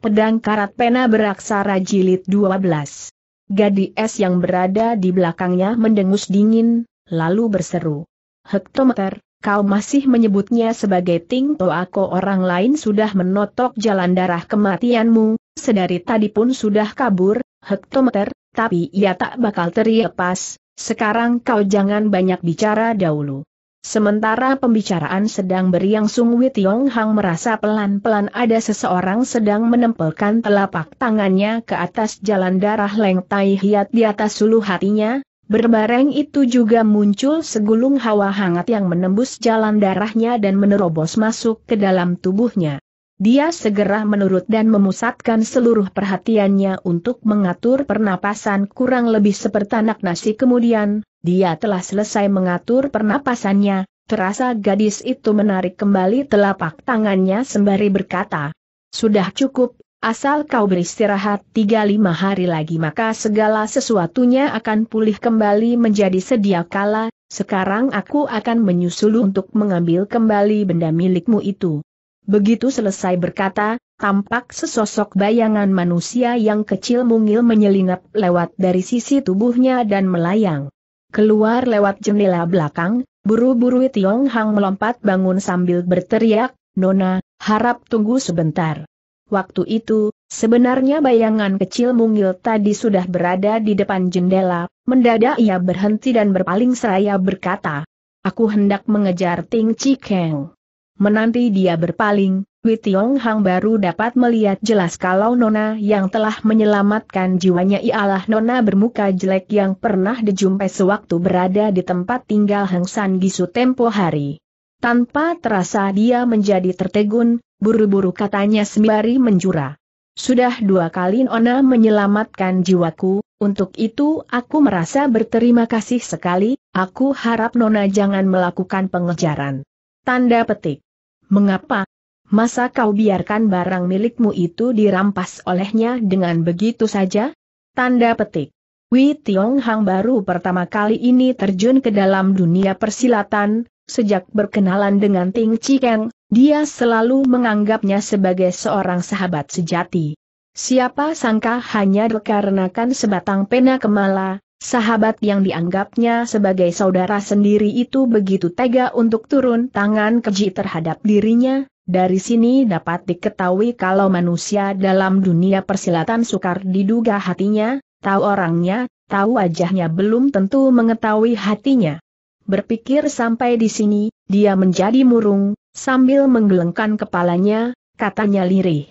Pedang Karat Pena Beraksara Jilid 12. Gadis yang berada di belakangnya mendengus dingin, lalu berseru. Hektometer, kau masih menyebutnya sebagai Ting aku orang lain sudah menotok jalan darah kematianmu, sedari tadi pun sudah kabur, Hektometer, tapi ia tak bakal terlepas, sekarang kau jangan banyak bicara dahulu. Sementara pembicaraan sedang beriangsung Wei Tiong Hang merasa pelan-pelan ada seseorang sedang menempelkan telapak tangannya ke atas jalan darah Leng Tai Hiat di atas sulu hatinya, berbareng itu juga muncul segulung hawa hangat yang menembus jalan darahnya dan menerobos masuk ke dalam tubuhnya. Dia segera menurut dan memusatkan seluruh perhatiannya untuk mengatur pernapasan kurang lebih seperti anak nasi kemudian, dia telah selesai mengatur pernapasannya, terasa gadis itu menarik kembali telapak tangannya sembari berkata, Sudah cukup, asal kau beristirahat tiga 5 hari lagi maka segala sesuatunya akan pulih kembali menjadi sedia kala, sekarang aku akan menyusul untuk mengambil kembali benda milikmu itu. Begitu selesai berkata, tampak sesosok bayangan manusia yang kecil mungil menyelinap lewat dari sisi tubuhnya dan melayang keluar lewat jendela belakang, buru-buru Tiong Hang melompat bangun sambil berteriak, Nona, harap tunggu sebentar. Waktu itu, sebenarnya bayangan kecil mungil tadi sudah berada di depan jendela, mendadak ia berhenti dan berpaling seraya berkata, Aku hendak mengejar Ting Chikeng. Menanti dia berpaling, Wei Hang baru dapat melihat jelas kalau Nona yang telah menyelamatkan jiwanya ialah Nona bermuka jelek yang pernah dijumpai sewaktu berada di tempat tinggal Hang San Gisu tempo hari. Tanpa terasa dia menjadi tertegun, buru-buru katanya sembari menjura. Sudah dua kali Nona menyelamatkan jiwaku, untuk itu aku merasa berterima kasih sekali, aku harap Nona jangan melakukan pengejaran. Tanda petik. Mengapa, Masa kau biarkan barang milikmu itu dirampas olehnya dengan begitu saja? Tanda petik. Wei Tiong Hang baru pertama kali ini terjun ke dalam dunia persilatan, sejak berkenalan dengan Ting Chikeng, dia selalu menganggapnya sebagai seorang sahabat sejati. Siapa sangka hanya dikarenakan sebatang pena kemala, sahabat yang dianggapnya sebagai saudara sendiri itu begitu tega untuk turun tangan keji terhadap dirinya, dari sini dapat diketahui kalau manusia dalam dunia persilatan sukar diduga hatinya, tahu orangnya, tahu wajahnya belum tentu mengetahui hatinya. Berpikir sampai di sini, dia menjadi murung, sambil menggelengkan kepalanya, katanya lirih.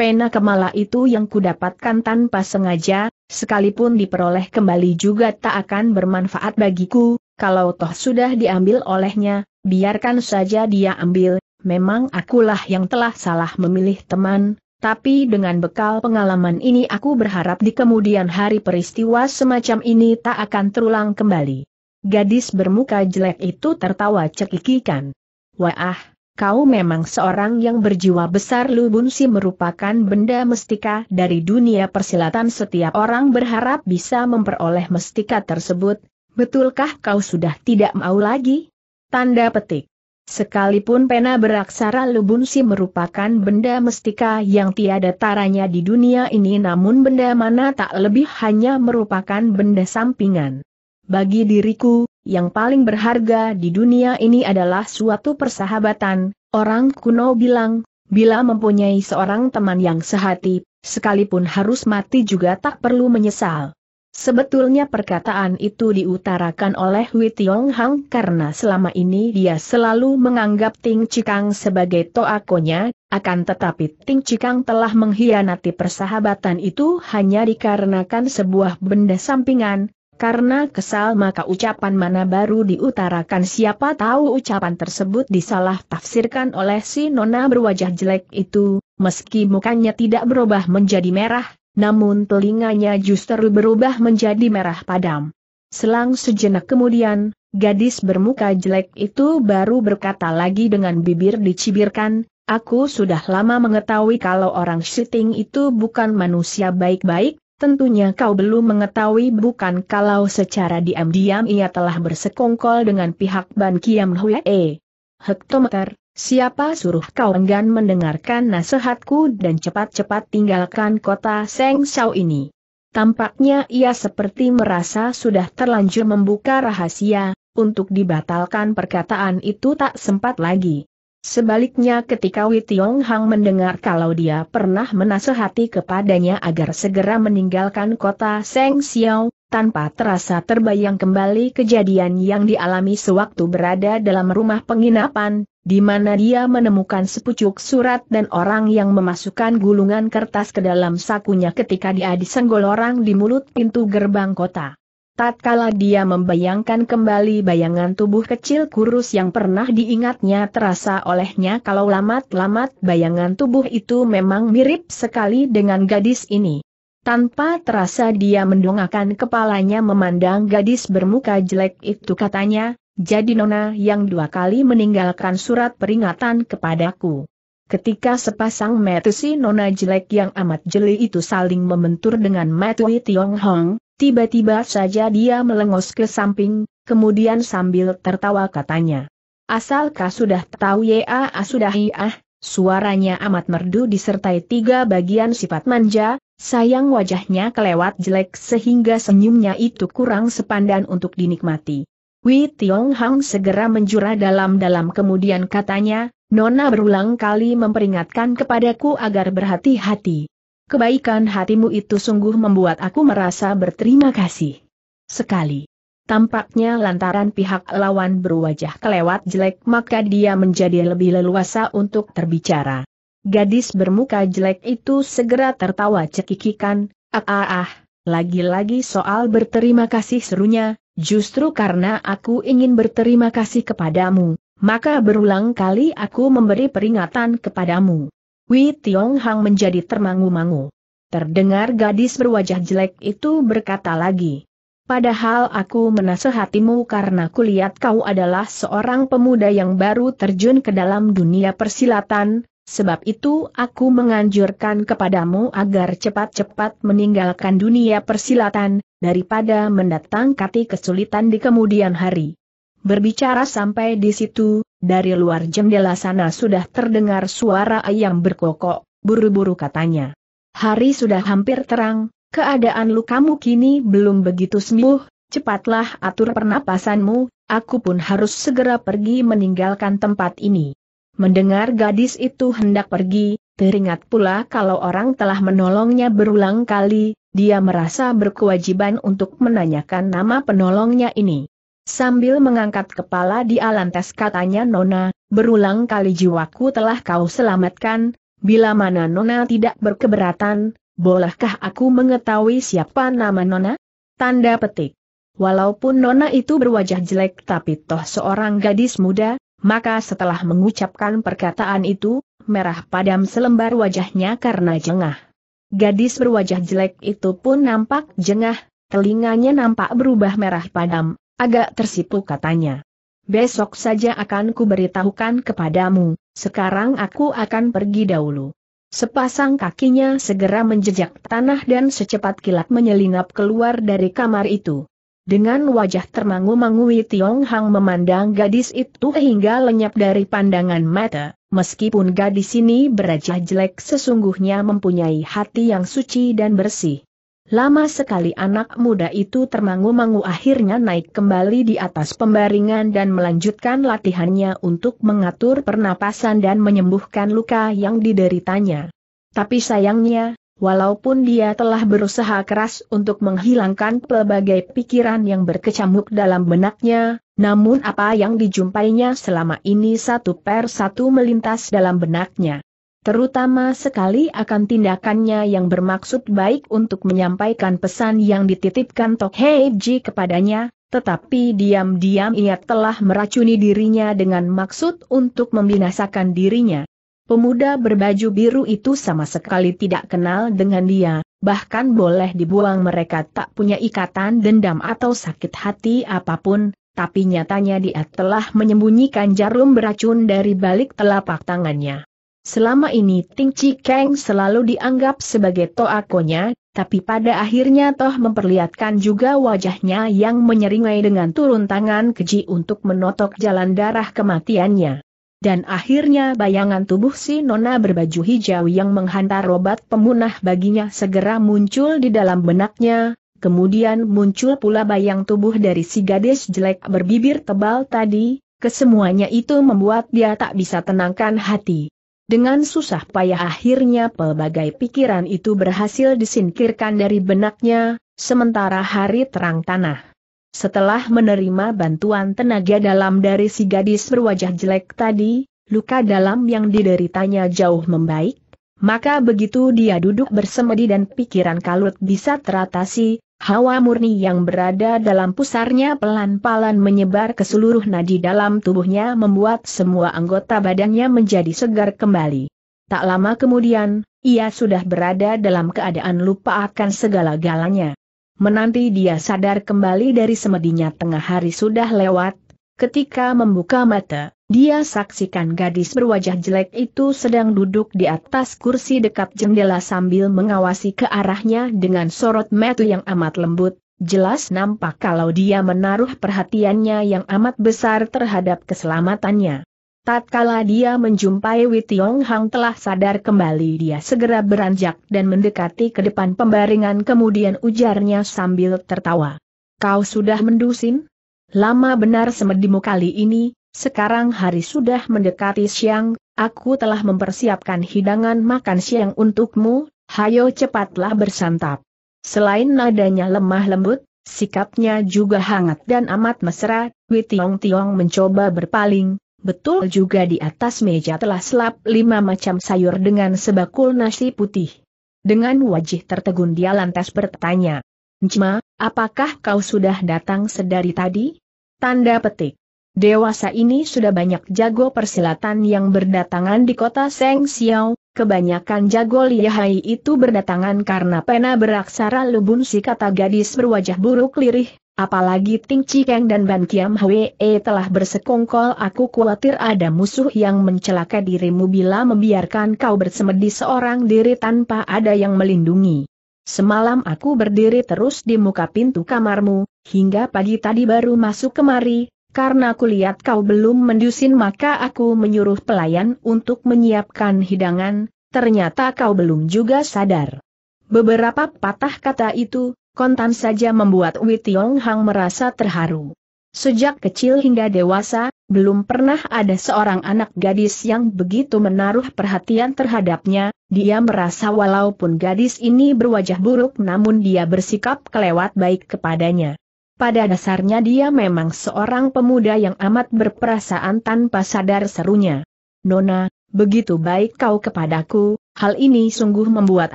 Pena kemala itu yang kudapatkan tanpa sengaja, sekalipun diperoleh kembali juga tak akan bermanfaat bagiku, kalau toh sudah diambil olehnya, biarkan saja dia ambil, memang akulah yang telah salah memilih teman, tapi dengan bekal pengalaman ini aku berharap di kemudian hari peristiwa semacam ini tak akan terulang kembali. Gadis bermuka jelek itu tertawa cekikikan. Wah, kau memang seorang yang berjiwa besar Lu Bunsi merupakan benda mestika dari dunia persilatan setiap orang berharap bisa memperoleh mestika tersebut, betulkah kau sudah tidak mau lagi? Tanda petik. Sekalipun pena beraksara Lubunsi merupakan benda mestika yang tiada taranya di dunia ini namun benda mana tak lebih hanya merupakan benda sampingan. Bagi diriku, yang paling berharga di dunia ini adalah suatu persahabatan, orang kuno bilang, bila mempunyai seorang teman yang sehati, sekalipun harus mati juga tak perlu menyesal. Sebetulnya perkataan itu diutarakan oleh Wei Tiong Hang karena selama ini dia selalu menganggap Ting Cikang sebagai toakonya, akan tetapi Ting Cikang telah mengkhianati persahabatan itu hanya dikarenakan sebuah benda sampingan, karena kesal maka ucapan mana baru diutarakan siapa tahu ucapan tersebut disalah tafsirkan oleh si nona berwajah jelek itu, meski mukanya tidak berubah menjadi merah, namun telinganya justru berubah menjadi merah padam. Selang sejenak kemudian, gadis bermuka jelek itu baru berkata lagi dengan bibir dicibirkan, Aku sudah lama mengetahui kalau orang syuting itu bukan manusia baik-baik, tentunya kau belum mengetahui bukan kalau secara diam-diam ia telah bersekongkol dengan pihak Ban Kiam Hwee. Hektometer, Siapa suruh kau enggan mendengarkan nasihatku dan cepat-cepat tinggalkan kota Seng Shao ini? Tampaknya ia seperti merasa sudah terlanjur membuka rahasia, untuk dibatalkan perkataan itu tak sempat lagi. Sebaliknya ketika Wei Tiong Hang mendengar kalau dia pernah menasehati kepadanya agar segera meninggalkan kota Seng Xiao, tanpa terasa terbayang kembali kejadian yang dialami sewaktu berada dalam rumah penginapan, di mana dia menemukan sepucuk surat dan orang yang memasukkan gulungan kertas ke dalam sakunya ketika dia disenggol orang di mulut pintu gerbang kota. Tatkala dia membayangkan kembali bayangan tubuh kecil kurus yang pernah diingatnya terasa olehnya kalau lamat-lamat bayangan tubuh itu memang mirip sekali dengan gadis ini. Tanpa terasa dia mendongakkan kepalanya memandang gadis bermuka jelek itu katanya, jadi Nona yang dua kali meninggalkan surat peringatan kepadaku. Ketika sepasang si Nona jelek yang amat jeli itu saling membentur dengan Tiong Hong, tiba-tiba saja dia melengos ke samping, kemudian sambil tertawa katanya. Asalkah sudah tahu ya ah, sudah ya, ah, suaranya amat merdu disertai tiga bagian sifat manja, sayang wajahnya kelewat jelek sehingga senyumnya itu kurang sepandan untuk dinikmati. Wei Tiong Hang segera menjura dalam-dalam kemudian katanya, Nona berulang kali memperingatkan kepadaku agar berhati-hati. Kebaikan hatimu itu sungguh membuat aku merasa berterima kasih. Sekali. Tampaknya lantaran pihak lawan berwajah kelewat jelek maka dia menjadi lebih leluasa untuk terbicara. Gadis bermuka jelek itu segera tertawa cekikikan, ah ah ah, lagi-lagi soal berterima kasih serunya, Justru karena aku ingin berterima kasih kepadamu, maka berulang kali aku memberi peringatan kepadamu. Wei Tiong Hang menjadi termangu-mangu. Terdengar gadis berwajah jelek itu berkata lagi. Padahal aku menasehatimu karena kulihat kau adalah seorang pemuda yang baru terjun ke dalam dunia persilatan, sebab itu aku menganjurkan kepadamu agar cepat-cepat meninggalkan dunia persilatan, daripada mendatang kati kesulitan di kemudian hari. Berbicara sampai di situ, dari luar jendela sana sudah terdengar suara ayam berkokok, buru-buru katanya. Hari sudah hampir terang, keadaan lukamu kini belum begitu sembuh, cepatlah atur pernapasanmu, aku pun harus segera pergi meninggalkan tempat ini. Mendengar gadis itu hendak pergi, teringat pula kalau orang telah menolongnya berulang kali, dia merasa berkewajiban untuk menanyakan nama penolongnya ini. Sambil mengangkat kepala Di Alantas katanya Nona, berulang kali jiwaku telah kau selamatkan, bila mana Nona tidak berkeberatan, bolehkah aku mengetahui siapa nama Nona? Tanda petik. Walaupun Nona itu berwajah jelek tapi toh seorang gadis muda, maka setelah mengucapkan perkataan itu, merah padam selembar wajahnya karena jengah. Gadis berwajah jelek itu pun nampak jengah, telinganya nampak berubah merah padam, agak tersipu katanya. Besok saja akan kuberitahukan kepadamu, sekarang aku akan pergi dahulu. Sepasang kakinya segera menjejak tanah dan secepat kilat menyelinap keluar dari kamar itu. Dengan wajah termangu-mangui Tiong Hang memandang gadis itu hingga lenyap dari pandangan mata. Meskipun gadis ini berajah jelek sesungguhnya mempunyai hati yang suci dan bersih. Lama sekali anak muda itu termangu-mangu akhirnya naik kembali di atas pembaringan dan melanjutkan latihannya untuk mengatur pernapasan dan menyembuhkan luka yang dideritanya. Tapi sayangnya, Walaupun dia telah berusaha keras untuk menghilangkan pelbagai pikiran yang berkecamuk dalam benaknya, namun apa yang dijumpainya selama ini satu per satu melintas dalam benaknya. Terutama sekali akan tindakannya yang bermaksud baik untuk menyampaikan pesan yang dititipkan Tok Heiji kepadanya, tetapi diam-diam ia telah meracuni dirinya dengan maksud untuk membinasakan dirinya. Pemuda berbaju biru itu sama sekali tidak kenal dengan dia, bahkan boleh dibuang mereka tak punya ikatan dendam atau sakit hati apapun, tapi nyatanya dia telah menyembunyikan jarum beracun dari balik telapak tangannya. Selama ini Ting Chi Kang selalu dianggap sebagai toakonya, tapi pada akhirnya toh memperlihatkan juga wajahnya yang menyeringai dengan turun tangan keji untuk menotok jalan darah kematiannya dan akhirnya bayangan tubuh si nona berbaju hijau yang menghantar obat pemunah baginya segera muncul di dalam benaknya, kemudian muncul pula bayang tubuh dari si gadis jelek berbibir tebal tadi, kesemuanya itu membuat dia tak bisa tenangkan hati. Dengan susah payah akhirnya pelbagai pikiran itu berhasil disingkirkan dari benaknya, sementara hari terang tanah setelah menerima bantuan tenaga dalam dari si gadis berwajah jelek tadi, luka dalam yang dideritanya jauh membaik, maka begitu dia duduk bersemedi dan pikiran kalut bisa teratasi, hawa murni yang berada dalam pusarnya pelan-pelan menyebar ke seluruh nadi dalam tubuhnya membuat semua anggota badannya menjadi segar kembali. Tak lama kemudian, ia sudah berada dalam keadaan lupa akan segala galanya. Menanti dia sadar kembali dari semedinya tengah hari sudah lewat, ketika membuka mata, dia saksikan gadis berwajah jelek itu sedang duduk di atas kursi dekat jendela sambil mengawasi ke arahnya dengan sorot mata yang amat lembut, jelas nampak kalau dia menaruh perhatiannya yang amat besar terhadap keselamatannya. Tatkala dia menjumpai Witiong Hang telah sadar kembali dia segera beranjak dan mendekati ke depan pembaringan kemudian ujarnya sambil tertawa. Kau sudah mendusin? Lama benar semedimu kali ini, sekarang hari sudah mendekati siang, aku telah mempersiapkan hidangan makan siang untukmu, hayo cepatlah bersantap. Selain nadanya lemah lembut, sikapnya juga hangat dan amat mesra, Witiong Tiong mencoba berpaling, Betul juga di atas meja telah selap lima macam sayur dengan sebakul nasi putih. Dengan wajah tertegun dia lantas bertanya. Cma, apakah kau sudah datang sedari tadi? Tanda petik. Dewasa ini sudah banyak jago persilatan yang berdatangan di kota Seng Xiao, kebanyakan jago lihai itu berdatangan karena pena beraksara lubun si kata gadis berwajah buruk lirih, Apalagi Ting Cikeng dan Ban Kiam Hwe e telah bersekongkol aku khawatir ada musuh yang mencelaka dirimu bila membiarkan kau bersemedi seorang diri tanpa ada yang melindungi. Semalam aku berdiri terus di muka pintu kamarmu, hingga pagi tadi baru masuk kemari, karena aku lihat kau belum mendusin maka aku menyuruh pelayan untuk menyiapkan hidangan, ternyata kau belum juga sadar. Beberapa patah kata itu, kontan saja membuat Wei Tiong Hang merasa terharu. Sejak kecil hingga dewasa, belum pernah ada seorang anak gadis yang begitu menaruh perhatian terhadapnya, dia merasa walaupun gadis ini berwajah buruk namun dia bersikap kelewat baik kepadanya. Pada dasarnya dia memang seorang pemuda yang amat berperasaan tanpa sadar serunya. Nona, begitu baik kau kepadaku, hal ini sungguh membuat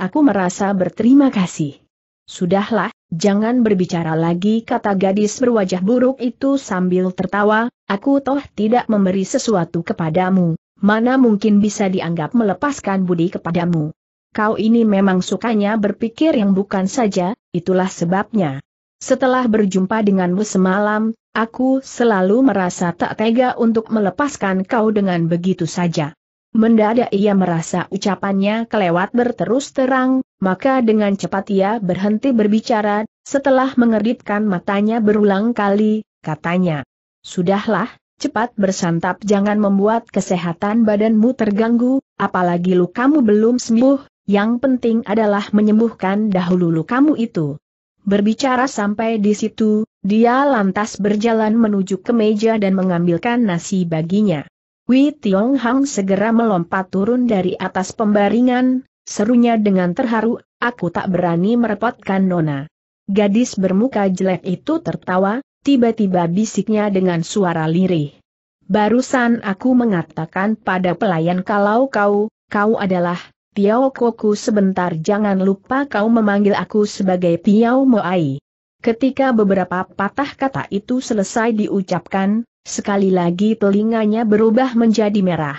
aku merasa berterima kasih. Sudahlah, jangan berbicara lagi kata gadis berwajah buruk itu sambil tertawa, aku toh tidak memberi sesuatu kepadamu, mana mungkin bisa dianggap melepaskan budi kepadamu. Kau ini memang sukanya berpikir yang bukan saja, itulah sebabnya. Setelah berjumpa denganmu semalam, aku selalu merasa tak tega untuk melepaskan kau dengan begitu saja. Mendadak ia merasa ucapannya kelewat berterus terang, maka dengan cepat ia berhenti berbicara, setelah mengedipkan matanya berulang kali, katanya. Sudahlah, cepat bersantap jangan membuat kesehatan badanmu terganggu, apalagi kamu belum sembuh, yang penting adalah menyembuhkan dahulu kamu itu. Berbicara sampai di situ, dia lantas berjalan menuju ke meja dan mengambilkan nasi baginya. Wei Tiong Hang segera melompat turun dari atas pembaringan, serunya dengan terharu, aku tak berani merepotkan Nona. Gadis bermuka jelek itu tertawa, tiba-tiba bisiknya dengan suara lirih. Barusan aku mengatakan pada pelayan kalau kau, kau adalah Tiao Koku sebentar jangan lupa kau memanggil aku sebagai Piao Moai. Ketika beberapa patah kata itu selesai diucapkan, sekali lagi telinganya berubah menjadi merah.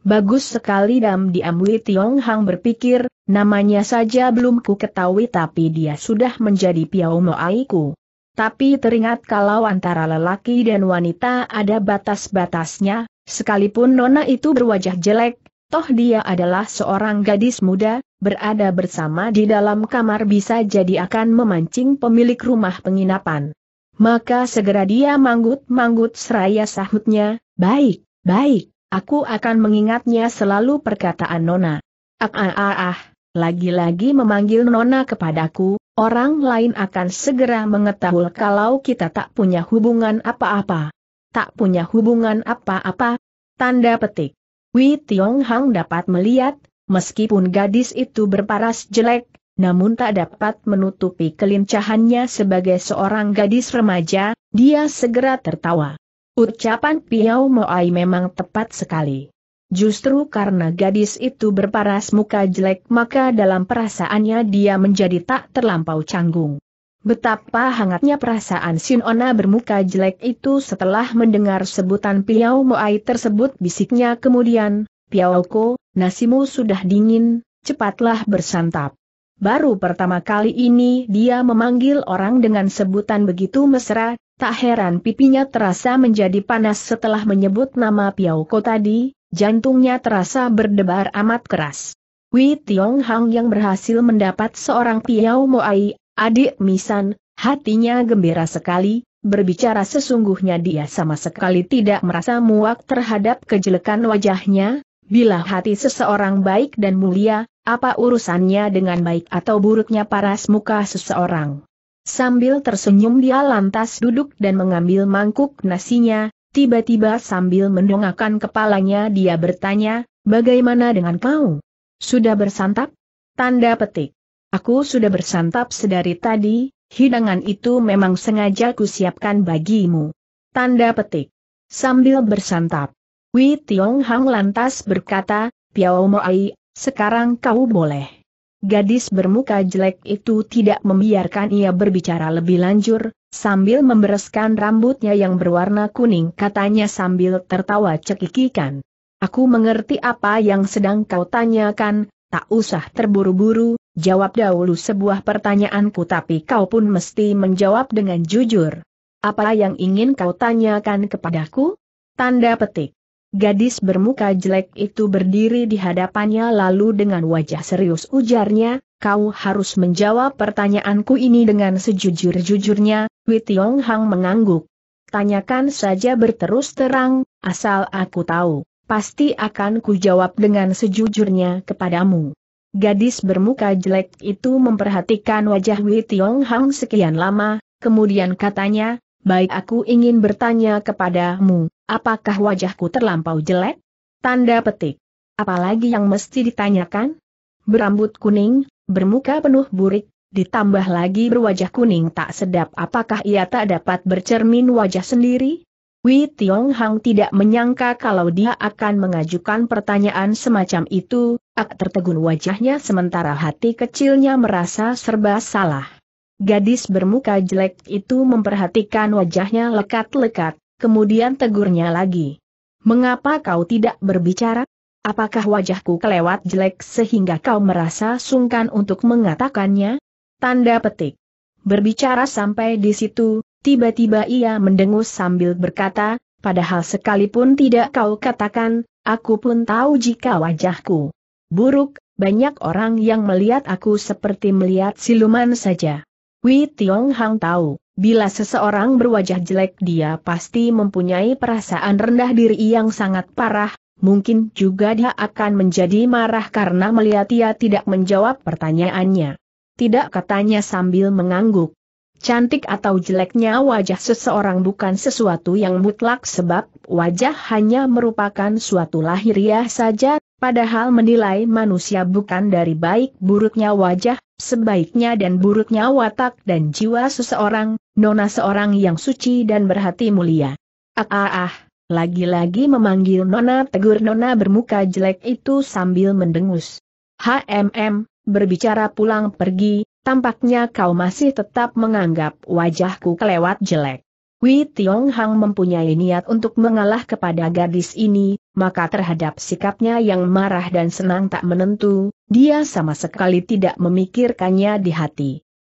Bagus sekali dam diam Wei Tiong Hang berpikir, namanya saja belum ku ketahui tapi dia sudah menjadi piau moaiku. Tapi teringat kalau antara lelaki dan wanita ada batas-batasnya, sekalipun nona itu berwajah jelek, toh dia adalah seorang gadis muda, berada bersama di dalam kamar bisa jadi akan memancing pemilik rumah penginapan. Maka segera dia manggut-manggut seraya sahutnya, baik, baik, aku akan mengingatnya selalu perkataan Nona. Ah ah ah ah, lagi-lagi memanggil Nona kepadaku, orang lain akan segera mengetahui kalau kita tak punya hubungan apa-apa. Tak punya hubungan apa-apa, tanda petik. Wei Tiong Hang dapat melihat meskipun gadis itu berparas jelek, namun tak dapat menutupi kelincahannya sebagai seorang gadis remaja, dia segera tertawa. Ucapan Piau Moai memang tepat sekali. Justru karena gadis itu berparas muka jelek maka dalam perasaannya dia menjadi tak terlampau canggung. Betapa hangatnya perasaan Sinona bermuka jelek itu setelah mendengar sebutan Piau Moai tersebut bisiknya kemudian, Piaoko, nasimu sudah dingin, cepatlah bersantap. Baru pertama kali ini dia memanggil orang dengan sebutan begitu mesra, tak heran pipinya terasa menjadi panas setelah menyebut nama Piaoko tadi, jantungnya terasa berdebar amat keras. Wei Tiong Hang yang berhasil mendapat seorang Piau Moai, adik Misan, hatinya gembira sekali, berbicara sesungguhnya dia sama sekali tidak merasa muak terhadap kejelekan wajahnya, Bila hati seseorang baik dan mulia, apa urusannya dengan baik atau buruknya paras muka seseorang? Sambil tersenyum dia lantas duduk dan mengambil mangkuk nasinya, tiba-tiba sambil mendongakkan kepalanya dia bertanya, bagaimana dengan kau? Sudah bersantap? Tanda petik. Aku sudah bersantap sedari tadi, hidangan itu memang sengaja kusiapkan bagimu. Tanda petik. Sambil bersantap. Wei Tiong Hang lantas berkata, Piao Moai, sekarang kau boleh. Gadis bermuka jelek itu tidak membiarkan ia berbicara lebih lanjut, sambil membereskan rambutnya yang berwarna kuning katanya sambil tertawa cekikikan. Aku mengerti apa yang sedang kau tanyakan, tak usah terburu-buru, jawab dahulu sebuah pertanyaanku tapi kau pun mesti menjawab dengan jujur. Apa yang ingin kau tanyakan kepadaku? Tanda petik. Gadis bermuka jelek itu berdiri di hadapannya lalu dengan wajah serius ujarnya, kau harus menjawab pertanyaanku ini dengan sejujur-jujurnya, Wei Tiong Hang mengangguk. Tanyakan saja berterus terang, asal aku tahu, pasti akan kujawab dengan sejujurnya kepadamu. Gadis bermuka jelek itu memperhatikan wajah Wei Tiong Hang sekian lama, kemudian katanya, baik aku ingin bertanya kepadamu, apakah wajahku terlampau jelek? Tanda petik. Apalagi yang mesti ditanyakan? Berambut kuning, bermuka penuh burik, ditambah lagi berwajah kuning tak sedap apakah ia tak dapat bercermin wajah sendiri? Wei Tiong Hang tidak menyangka kalau dia akan mengajukan pertanyaan semacam itu, ak tertegun wajahnya sementara hati kecilnya merasa serba salah. Gadis bermuka jelek itu memperhatikan wajahnya lekat-lekat, kemudian tegurnya lagi. Mengapa kau tidak berbicara? Apakah wajahku kelewat jelek sehingga kau merasa sungkan untuk mengatakannya? Tanda petik. Berbicara sampai di situ, tiba-tiba ia mendengus sambil berkata, padahal sekalipun tidak kau katakan, aku pun tahu jika wajahku buruk, banyak orang yang melihat aku seperti melihat siluman saja. Wei Tiong Hang tahu, bila seseorang berwajah jelek dia pasti mempunyai perasaan rendah diri yang sangat parah, mungkin juga dia akan menjadi marah karena melihat ia tidak menjawab pertanyaannya. Tidak katanya sambil mengangguk. Cantik atau jeleknya wajah seseorang bukan sesuatu yang mutlak sebab wajah hanya merupakan suatu lahiriah saja, padahal menilai manusia bukan dari baik buruknya wajah, sebaiknya dan buruknya watak dan jiwa seseorang, Nona seorang yang suci dan berhati mulia. Ah ah ah, lagi-lagi memanggil Nona tegur Nona bermuka jelek itu sambil mendengus. HMM, berbicara pulang pergi, tampaknya kau masih tetap menganggap wajahku kelewat jelek. Wei Tiong Hang mempunyai niat untuk mengalah kepada gadis ini, maka terhadap sikapnya yang marah dan senang tak menentu, dia sama sekali tidak memikirkannya di hati.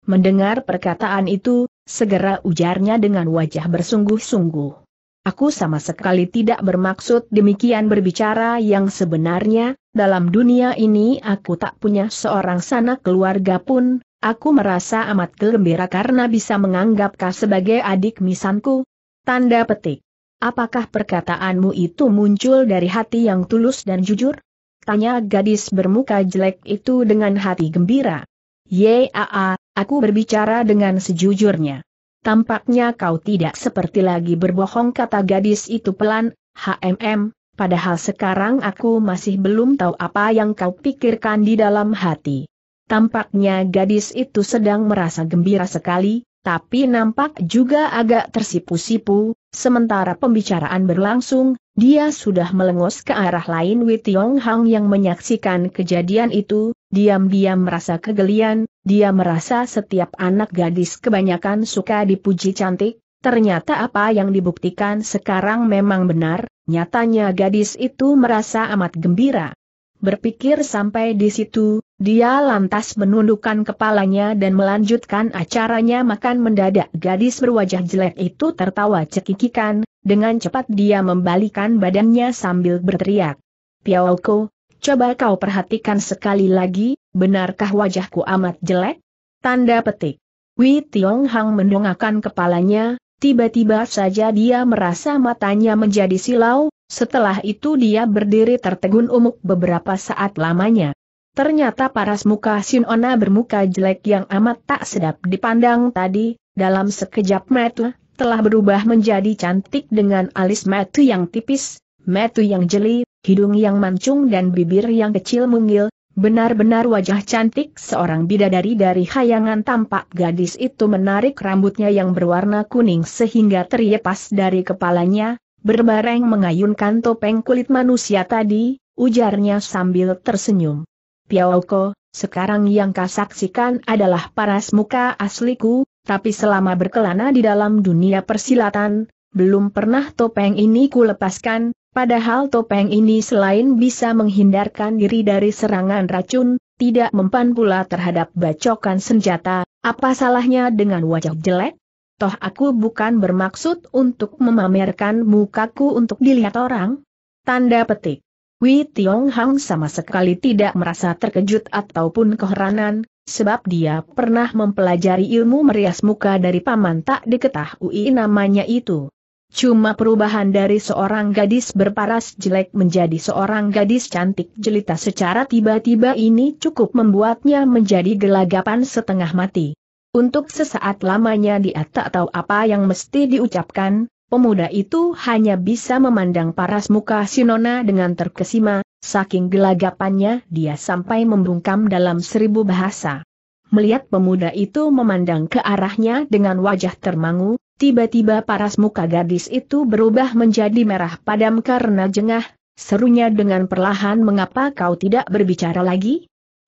Mendengar perkataan itu, segera ujarnya dengan wajah bersungguh-sungguh. Aku sama sekali tidak bermaksud demikian berbicara yang sebenarnya, dalam dunia ini aku tak punya seorang sanak keluarga pun, aku merasa amat gembira karena bisa menganggap sebagai adik misanku. Tanda petik. Apakah perkataanmu itu muncul dari hati yang tulus dan jujur? Tanya gadis bermuka jelek itu dengan hati gembira. Yaa, aku berbicara dengan sejujurnya. Tampaknya kau tidak seperti lagi berbohong kata gadis itu pelan, HMM, padahal sekarang aku masih belum tahu apa yang kau pikirkan di dalam hati. Tampaknya gadis itu sedang merasa gembira sekali, tapi nampak juga agak tersipu-sipu, Sementara pembicaraan berlangsung, dia sudah melengos ke arah lain Wei Tiong Hang yang menyaksikan kejadian itu, diam-diam merasa kegelian, dia merasa setiap anak gadis kebanyakan suka dipuji cantik, ternyata apa yang dibuktikan sekarang memang benar, nyatanya gadis itu merasa amat gembira. Berpikir sampai di situ, dia lantas menundukkan kepalanya dan melanjutkan acaranya makan mendadak gadis berwajah jelek itu tertawa cekikikan, dengan cepat dia membalikan badannya sambil berteriak. Piawko, coba kau perhatikan sekali lagi, benarkah wajahku amat jelek? Tanda petik. Wei Tiong Hang mendongakkan kepalanya, tiba-tiba saja dia merasa matanya menjadi silau, setelah itu dia berdiri tertegun umuk beberapa saat lamanya. Ternyata paras muka Sinona bermuka jelek yang amat tak sedap dipandang tadi, dalam sekejap metu, telah berubah menjadi cantik dengan alis metu yang tipis, metu yang jeli, hidung yang mancung dan bibir yang kecil mungil, benar-benar wajah cantik seorang bidadari dari hayangan tampak gadis itu menarik rambutnya yang berwarna kuning sehingga terlepas dari kepalanya, berbareng mengayunkan topeng kulit manusia tadi, ujarnya sambil tersenyum. Piaoko, sekarang yang kasaksikan adalah paras muka asliku, tapi selama berkelana di dalam dunia persilatan, belum pernah topeng ini kulepaskan, padahal topeng ini selain bisa menghindarkan diri dari serangan racun, tidak mempan pula terhadap bacokan senjata, apa salahnya dengan wajah jelek? toh aku bukan bermaksud untuk memamerkan mukaku untuk dilihat orang. Tanda petik. Wei Tiong Hang sama sekali tidak merasa terkejut ataupun keheranan, sebab dia pernah mempelajari ilmu merias muka dari paman tak diketahui namanya itu. Cuma perubahan dari seorang gadis berparas jelek menjadi seorang gadis cantik jelita secara tiba-tiba ini cukup membuatnya menjadi gelagapan setengah mati. Untuk sesaat lamanya dia tak tahu apa yang mesti diucapkan, pemuda itu hanya bisa memandang paras muka Sinona dengan terkesima, saking gelagapannya dia sampai membungkam dalam seribu bahasa. Melihat pemuda itu memandang ke arahnya dengan wajah termangu, tiba-tiba paras muka gadis itu berubah menjadi merah padam karena jengah, serunya dengan perlahan mengapa kau tidak berbicara lagi?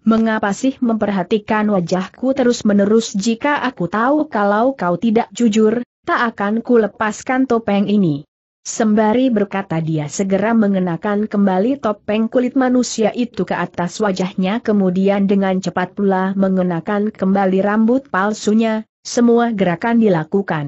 Mengapa sih memperhatikan wajahku terus-menerus jika aku tahu kalau kau tidak jujur, tak akan ku lepaskan topeng ini. Sembari berkata dia segera mengenakan kembali topeng kulit manusia itu ke atas wajahnya kemudian dengan cepat pula mengenakan kembali rambut palsunya, semua gerakan dilakukan.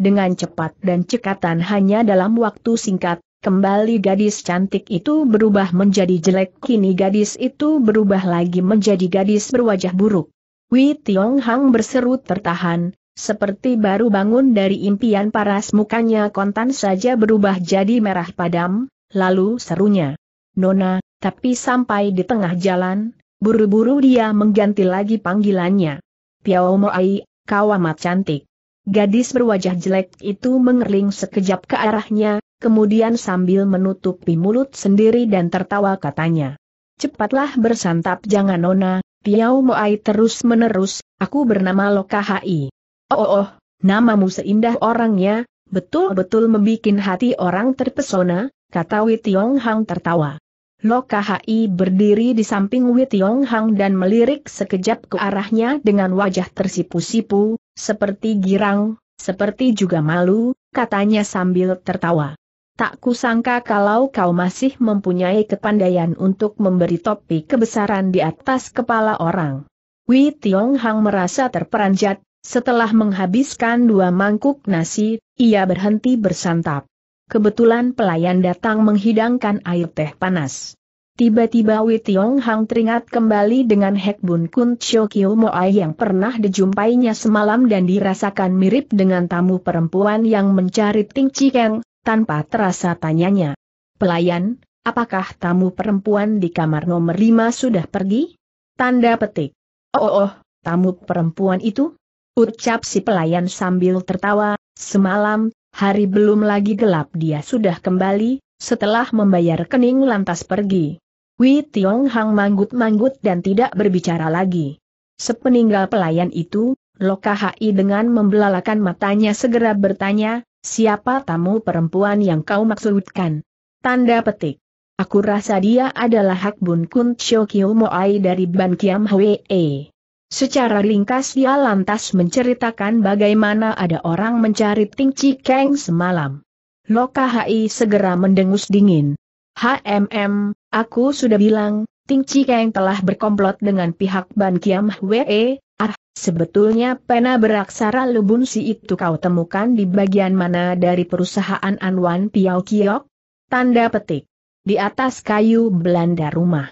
Dengan cepat dan cekatan hanya dalam waktu singkat, Kembali gadis cantik itu berubah menjadi jelek, kini gadis itu berubah lagi menjadi gadis berwajah buruk. Wei Tiong Hang berseru tertahan, seperti baru bangun dari impian paras mukanya kontan saja berubah jadi merah padam, lalu serunya. Nona, tapi sampai di tengah jalan, buru-buru dia mengganti lagi panggilannya. Piao Moai, kau amat cantik. Gadis berwajah jelek itu mengerling sekejap ke arahnya, kemudian sambil menutupi mulut sendiri dan tertawa katanya. Cepatlah bersantap jangan nona, Piau Moai terus-menerus, aku bernama Lokahai. Oh, oh, oh, namamu seindah orangnya, betul-betul membuat hati orang terpesona, kata Wei Tiong Hang tertawa. Lokahai berdiri di samping Wei Tiong Hang dan melirik sekejap ke arahnya dengan wajah tersipu-sipu, seperti girang, seperti juga malu, katanya sambil tertawa. Tak kusangka kalau kau masih mempunyai kepandaian untuk memberi topi kebesaran di atas kepala orang. Wei Tiong Hang merasa terperanjat, setelah menghabiskan dua mangkuk nasi, ia berhenti bersantap. Kebetulan pelayan datang menghidangkan air teh panas. Tiba-tiba Wei Tiong Hang teringat kembali dengan Hek Bun Kun Chio Moai yang pernah dijumpainya semalam dan dirasakan mirip dengan tamu perempuan yang mencari Ting Chi Keng, tanpa terasa tanyanya. Pelayan, apakah tamu perempuan di kamar nomor lima sudah pergi? Tanda petik. Oh, oh, oh, tamu perempuan itu? Ucap si pelayan sambil tertawa, semalam, hari belum lagi gelap dia sudah kembali, setelah membayar kening lantas pergi. Wei Tiong Hang manggut-manggut dan tidak berbicara lagi. Sepeninggal pelayan itu, Lokahai dengan membelalakan matanya segera bertanya, Siapa tamu perempuan yang kau maksudkan? Tanda petik. Aku rasa dia adalah Hak Bun Kun Chio Mo Moai dari Ban Kiam Hwe. Secara ringkas dia lantas menceritakan bagaimana ada orang mencari Ting Chi Kang semalam. Loka Hai segera mendengus dingin. HMM, aku sudah bilang, Ting Chi Kang telah berkomplot dengan pihak Ban Kiam Hwe, Sebetulnya pena beraksara Lubun Si itu kau temukan di bagian mana dari perusahaan Anwan Piao Kiok? Tanda petik. Di atas kayu belanda rumah.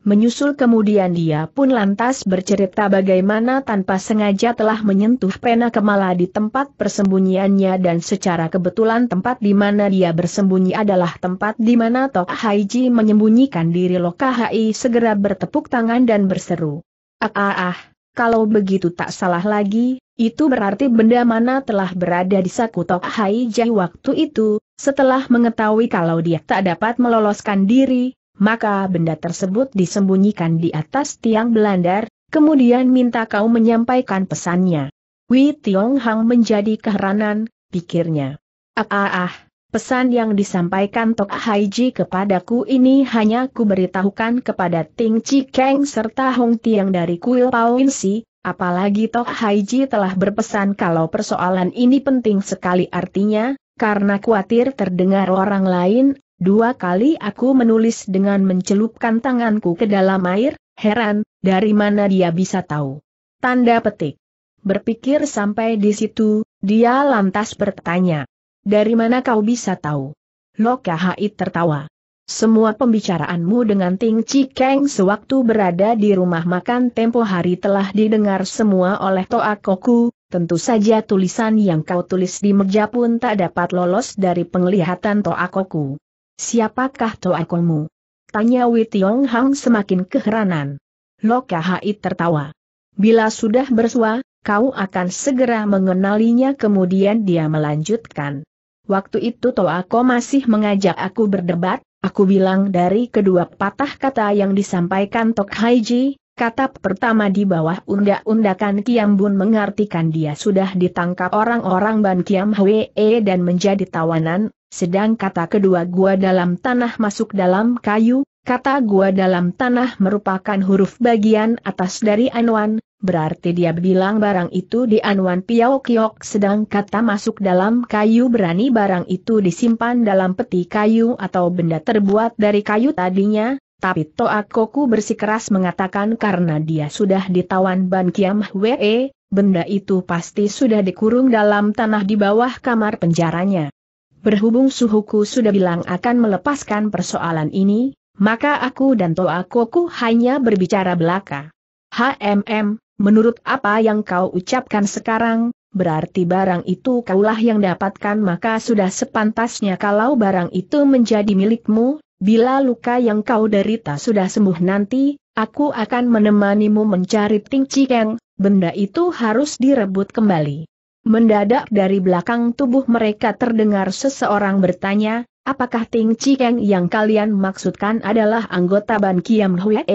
Menyusul kemudian dia pun lantas bercerita bagaimana tanpa sengaja telah menyentuh pena kemala di tempat persembunyiannya dan secara kebetulan tempat di mana dia bersembunyi adalah tempat di mana Tok Haiji menyembunyikan diri Lokahai segera bertepuk tangan dan berseru. Ah ah ah. Kalau begitu tak salah lagi, itu berarti benda mana telah berada di saku Tok Hai Jai waktu itu, setelah mengetahui kalau dia tak dapat meloloskan diri, maka benda tersebut disembunyikan di atas tiang belandar, kemudian minta kau menyampaikan pesannya. Wei Tiong Hang menjadi keheranan, pikirnya. Ah ah ah, Pesan yang disampaikan Tok Haiji kepadaku ini hanya kuberitahukan kepada Ting Chi Keng serta Hong Tiang dari Kuil Pao Insi, apalagi Tok Haiji telah berpesan kalau persoalan ini penting sekali artinya, karena kuatir terdengar orang lain, dua kali aku menulis dengan mencelupkan tanganku ke dalam air, heran, dari mana dia bisa tahu. Tanda petik. Berpikir sampai di situ, dia lantas bertanya, dari mana kau bisa tahu? Loka tertawa. Semua pembicaraanmu dengan Ting Chi Kang sewaktu berada di rumah makan tempo hari telah didengar semua oleh Toa Koku, tentu saja tulisan yang kau tulis di meja pun tak dapat lolos dari penglihatan Toa Koku. Siapakah Toa Tanya Tanya Tiong Hang semakin keheranan. Loka tertawa. Bila sudah bersua, kau akan segera mengenalinya kemudian dia melanjutkan. Waktu itu Toako masih mengajak aku berdebat, aku bilang dari kedua patah kata yang disampaikan Tok Haiji, kata pertama di bawah undak-undakan Kiambun mengartikan dia sudah ditangkap orang-orang Ban Kiam Hwee dan menjadi tawanan, sedang kata kedua gua dalam tanah masuk dalam kayu, kata gua dalam tanah merupakan huruf bagian atas dari Anwan, Berarti dia bilang barang itu di Anwan Piao Kiok sedang kata masuk dalam kayu berani barang itu disimpan dalam peti kayu atau benda terbuat dari kayu tadinya, tapi Toa Koku bersikeras mengatakan karena dia sudah ditawan Ban Kiam Hwee, benda itu pasti sudah dikurung dalam tanah di bawah kamar penjaranya. Berhubung suhuku sudah bilang akan melepaskan persoalan ini, maka aku dan Toa Koku hanya berbicara belaka. HMM, Menurut apa yang kau ucapkan sekarang, berarti barang itu kaulah yang dapatkan maka sudah sepantasnya kalau barang itu menjadi milikmu, bila luka yang kau derita sudah sembuh nanti, aku akan menemanimu mencari Ting Cikeng, benda itu harus direbut kembali. Mendadak dari belakang tubuh mereka terdengar seseorang bertanya, apakah Ting Cikeng yang kalian maksudkan adalah anggota Ban Kiam Hue?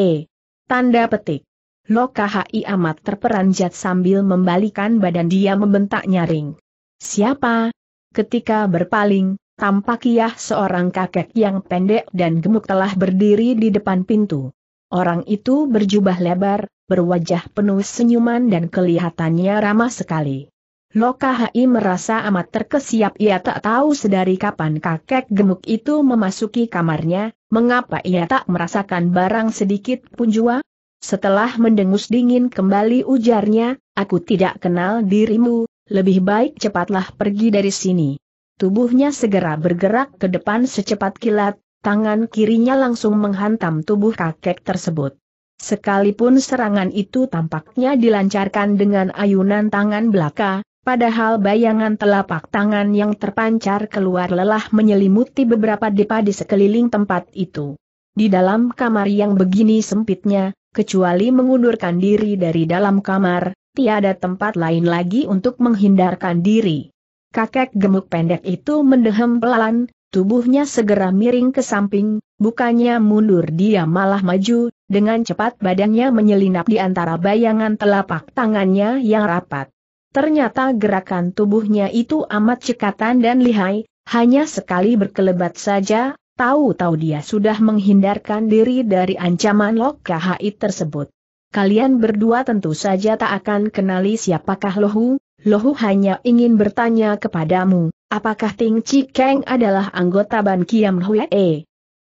Tanda petik. Lokahai amat terperanjat sambil membalikan badan dia membentak nyaring. Siapa? Ketika berpaling, tampak ia seorang kakek yang pendek dan gemuk telah berdiri di depan pintu. Orang itu berjubah lebar, berwajah penuh senyuman dan kelihatannya ramah sekali. Lokahai merasa amat terkesiap ia tak tahu sedari kapan kakek gemuk itu memasuki kamarnya, mengapa ia tak merasakan barang sedikit pun jua? Setelah mendengus dingin kembali ujarnya, aku tidak kenal dirimu, lebih baik cepatlah pergi dari sini. Tubuhnya segera bergerak ke depan secepat kilat, tangan kirinya langsung menghantam tubuh kakek tersebut. Sekalipun serangan itu tampaknya dilancarkan dengan ayunan tangan belaka, padahal bayangan telapak tangan yang terpancar keluar lelah menyelimuti beberapa depa di sekeliling tempat itu. Di dalam kamar yang begini sempitnya, Kecuali mengundurkan diri dari dalam kamar, tiada tempat lain lagi untuk menghindarkan diri. Kakek gemuk pendek itu mendehem pelan, tubuhnya segera miring ke samping, bukannya mundur dia malah maju, dengan cepat badannya menyelinap di antara bayangan telapak tangannya yang rapat. Ternyata gerakan tubuhnya itu amat cekatan dan lihai, hanya sekali berkelebat saja, Tahu-tahu dia sudah menghindarkan diri dari ancaman Lok KHI tersebut. Kalian berdua tentu saja tak akan kenali siapakah Lohu, Lohu hanya ingin bertanya kepadamu, apakah Ting Chi Keng adalah anggota Ban Kiam Hue?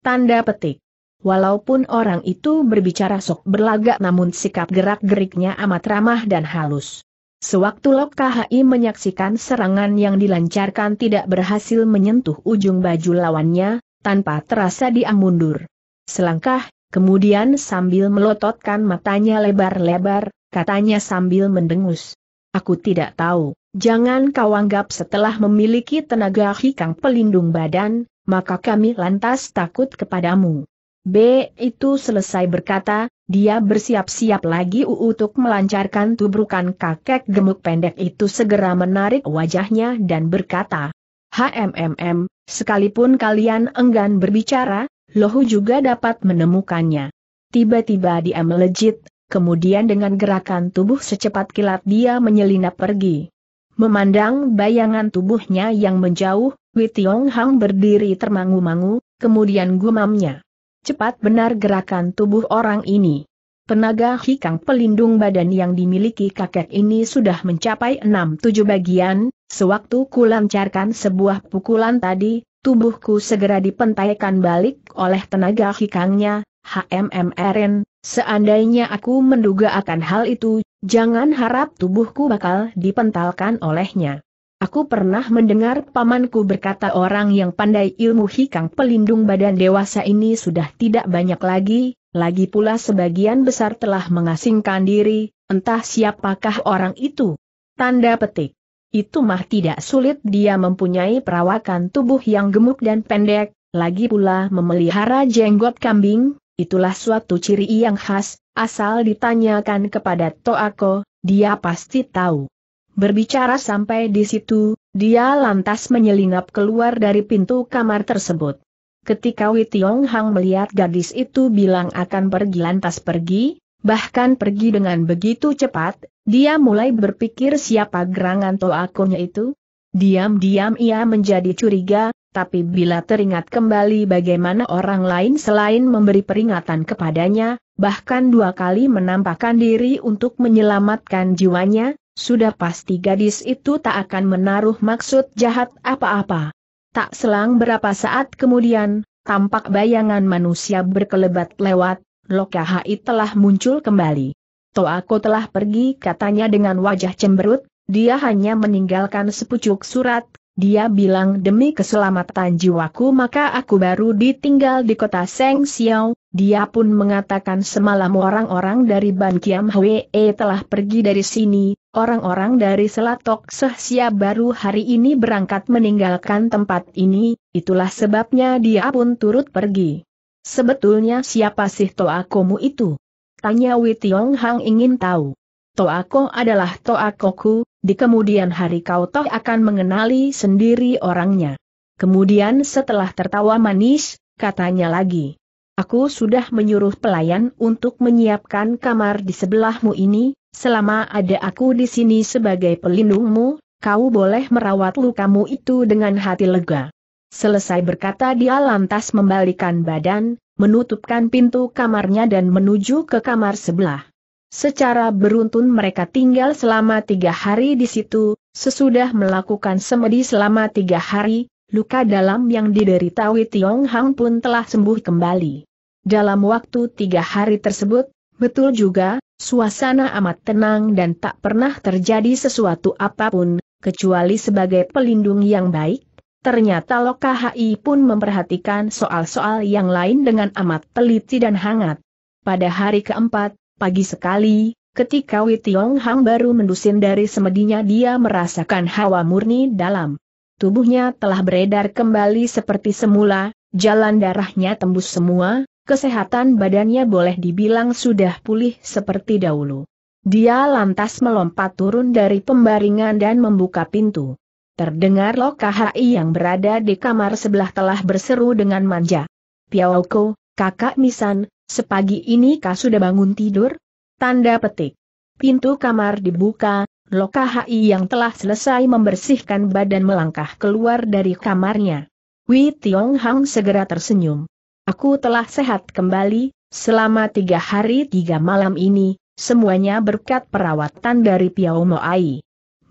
Tanda petik. Walaupun orang itu berbicara sok berlagak namun sikap gerak-geriknya amat ramah dan halus. Sewaktu Lok KHI menyaksikan serangan yang dilancarkan tidak berhasil menyentuh ujung baju lawannya, tanpa terasa dia mundur. Selangkah, kemudian sambil melototkan matanya lebar-lebar, katanya sambil mendengus. Aku tidak tahu, jangan kau anggap setelah memiliki tenaga hikang pelindung badan, maka kami lantas takut kepadamu. B itu selesai berkata, dia bersiap-siap lagi untuk melancarkan tubrukan kakek gemuk pendek itu segera menarik wajahnya dan berkata, HMMM, sekalipun kalian enggan berbicara, Lohu juga dapat menemukannya. Tiba-tiba dia melejit, kemudian dengan gerakan tubuh secepat kilat dia menyelinap pergi. Memandang bayangan tubuhnya yang menjauh, Witiong Hang berdiri termangu-mangu, kemudian gumamnya. Cepat benar gerakan tubuh orang ini. Tenaga hikang pelindung badan yang dimiliki kakek ini sudah mencapai 6-7 bagian, Sewaktu ku lancarkan sebuah pukulan tadi, tubuhku segera dipentaikan balik oleh tenaga hikangnya, HMMRN, seandainya aku menduga akan hal itu, jangan harap tubuhku bakal dipentalkan olehnya. Aku pernah mendengar pamanku berkata orang yang pandai ilmu hikang pelindung badan dewasa ini sudah tidak banyak lagi, lagi pula sebagian besar telah mengasingkan diri, entah siapakah orang itu. Tanda petik. Itu mah tidak sulit dia mempunyai perawakan tubuh yang gemuk dan pendek, lagi pula memelihara jenggot kambing, itulah suatu ciri yang khas, asal ditanyakan kepada Toako, dia pasti tahu. Berbicara sampai di situ, dia lantas menyelinap keluar dari pintu kamar tersebut. Ketika Witiong Hang melihat gadis itu bilang akan pergi lantas pergi, bahkan pergi dengan begitu cepat, dia mulai berpikir siapa gerangan to itu. Diam-diam ia menjadi curiga, tapi bila teringat kembali bagaimana orang lain selain memberi peringatan kepadanya, bahkan dua kali menampakkan diri untuk menyelamatkan jiwanya, sudah pasti gadis itu tak akan menaruh maksud jahat apa-apa. Tak selang berapa saat kemudian, tampak bayangan manusia berkelebat lewat, Lokahi telah muncul kembali. aku telah pergi katanya dengan wajah cemberut, dia hanya meninggalkan sepucuk surat, dia bilang demi keselamatan jiwaku maka aku baru ditinggal di kota Seng Xiao, dia pun mengatakan semalam orang-orang dari Ban Kiam Hwe telah pergi dari sini, orang-orang dari Selatok Sehsia baru hari ini berangkat meninggalkan tempat ini, itulah sebabnya dia pun turut pergi. Sebetulnya siapa sih Toakomu itu? Tanya Wei Tiong Hang ingin tahu. Toako adalah Toakoku, di kemudian hari kau toh akan mengenali sendiri orangnya. Kemudian setelah tertawa manis, katanya lagi. Aku sudah menyuruh pelayan untuk menyiapkan kamar di sebelahmu ini, selama ada aku di sini sebagai pelindungmu, kau boleh merawat lukamu itu dengan hati lega. Selesai berkata dia lantas membalikan badan, menutupkan pintu kamarnya dan menuju ke kamar sebelah. Secara beruntun mereka tinggal selama tiga hari di situ, sesudah melakukan semedi selama tiga hari, luka dalam yang diderita Wei Tiong Hang pun telah sembuh kembali. Dalam waktu tiga hari tersebut, betul juga, suasana amat tenang dan tak pernah terjadi sesuatu apapun, kecuali sebagai pelindung yang baik, Ternyata Loka Hai pun memperhatikan soal-soal yang lain dengan amat teliti dan hangat. Pada hari keempat, pagi sekali, ketika Witiong Hang baru mendusin dari semedinya dia merasakan hawa murni dalam. Tubuhnya telah beredar kembali seperti semula, jalan darahnya tembus semua, kesehatan badannya boleh dibilang sudah pulih seperti dahulu. Dia lantas melompat turun dari pembaringan dan membuka pintu. Terdengar Lo yang berada di kamar sebelah telah berseru dengan manja. Piaoko, kakak Misan, sepagi ini kau sudah bangun tidur? Tanda petik. Pintu kamar dibuka, Lo yang telah selesai membersihkan badan melangkah keluar dari kamarnya. Wei Tiong Hang segera tersenyum. Aku telah sehat kembali, selama tiga hari tiga malam ini, semuanya berkat perawatan dari Piaomo Ai.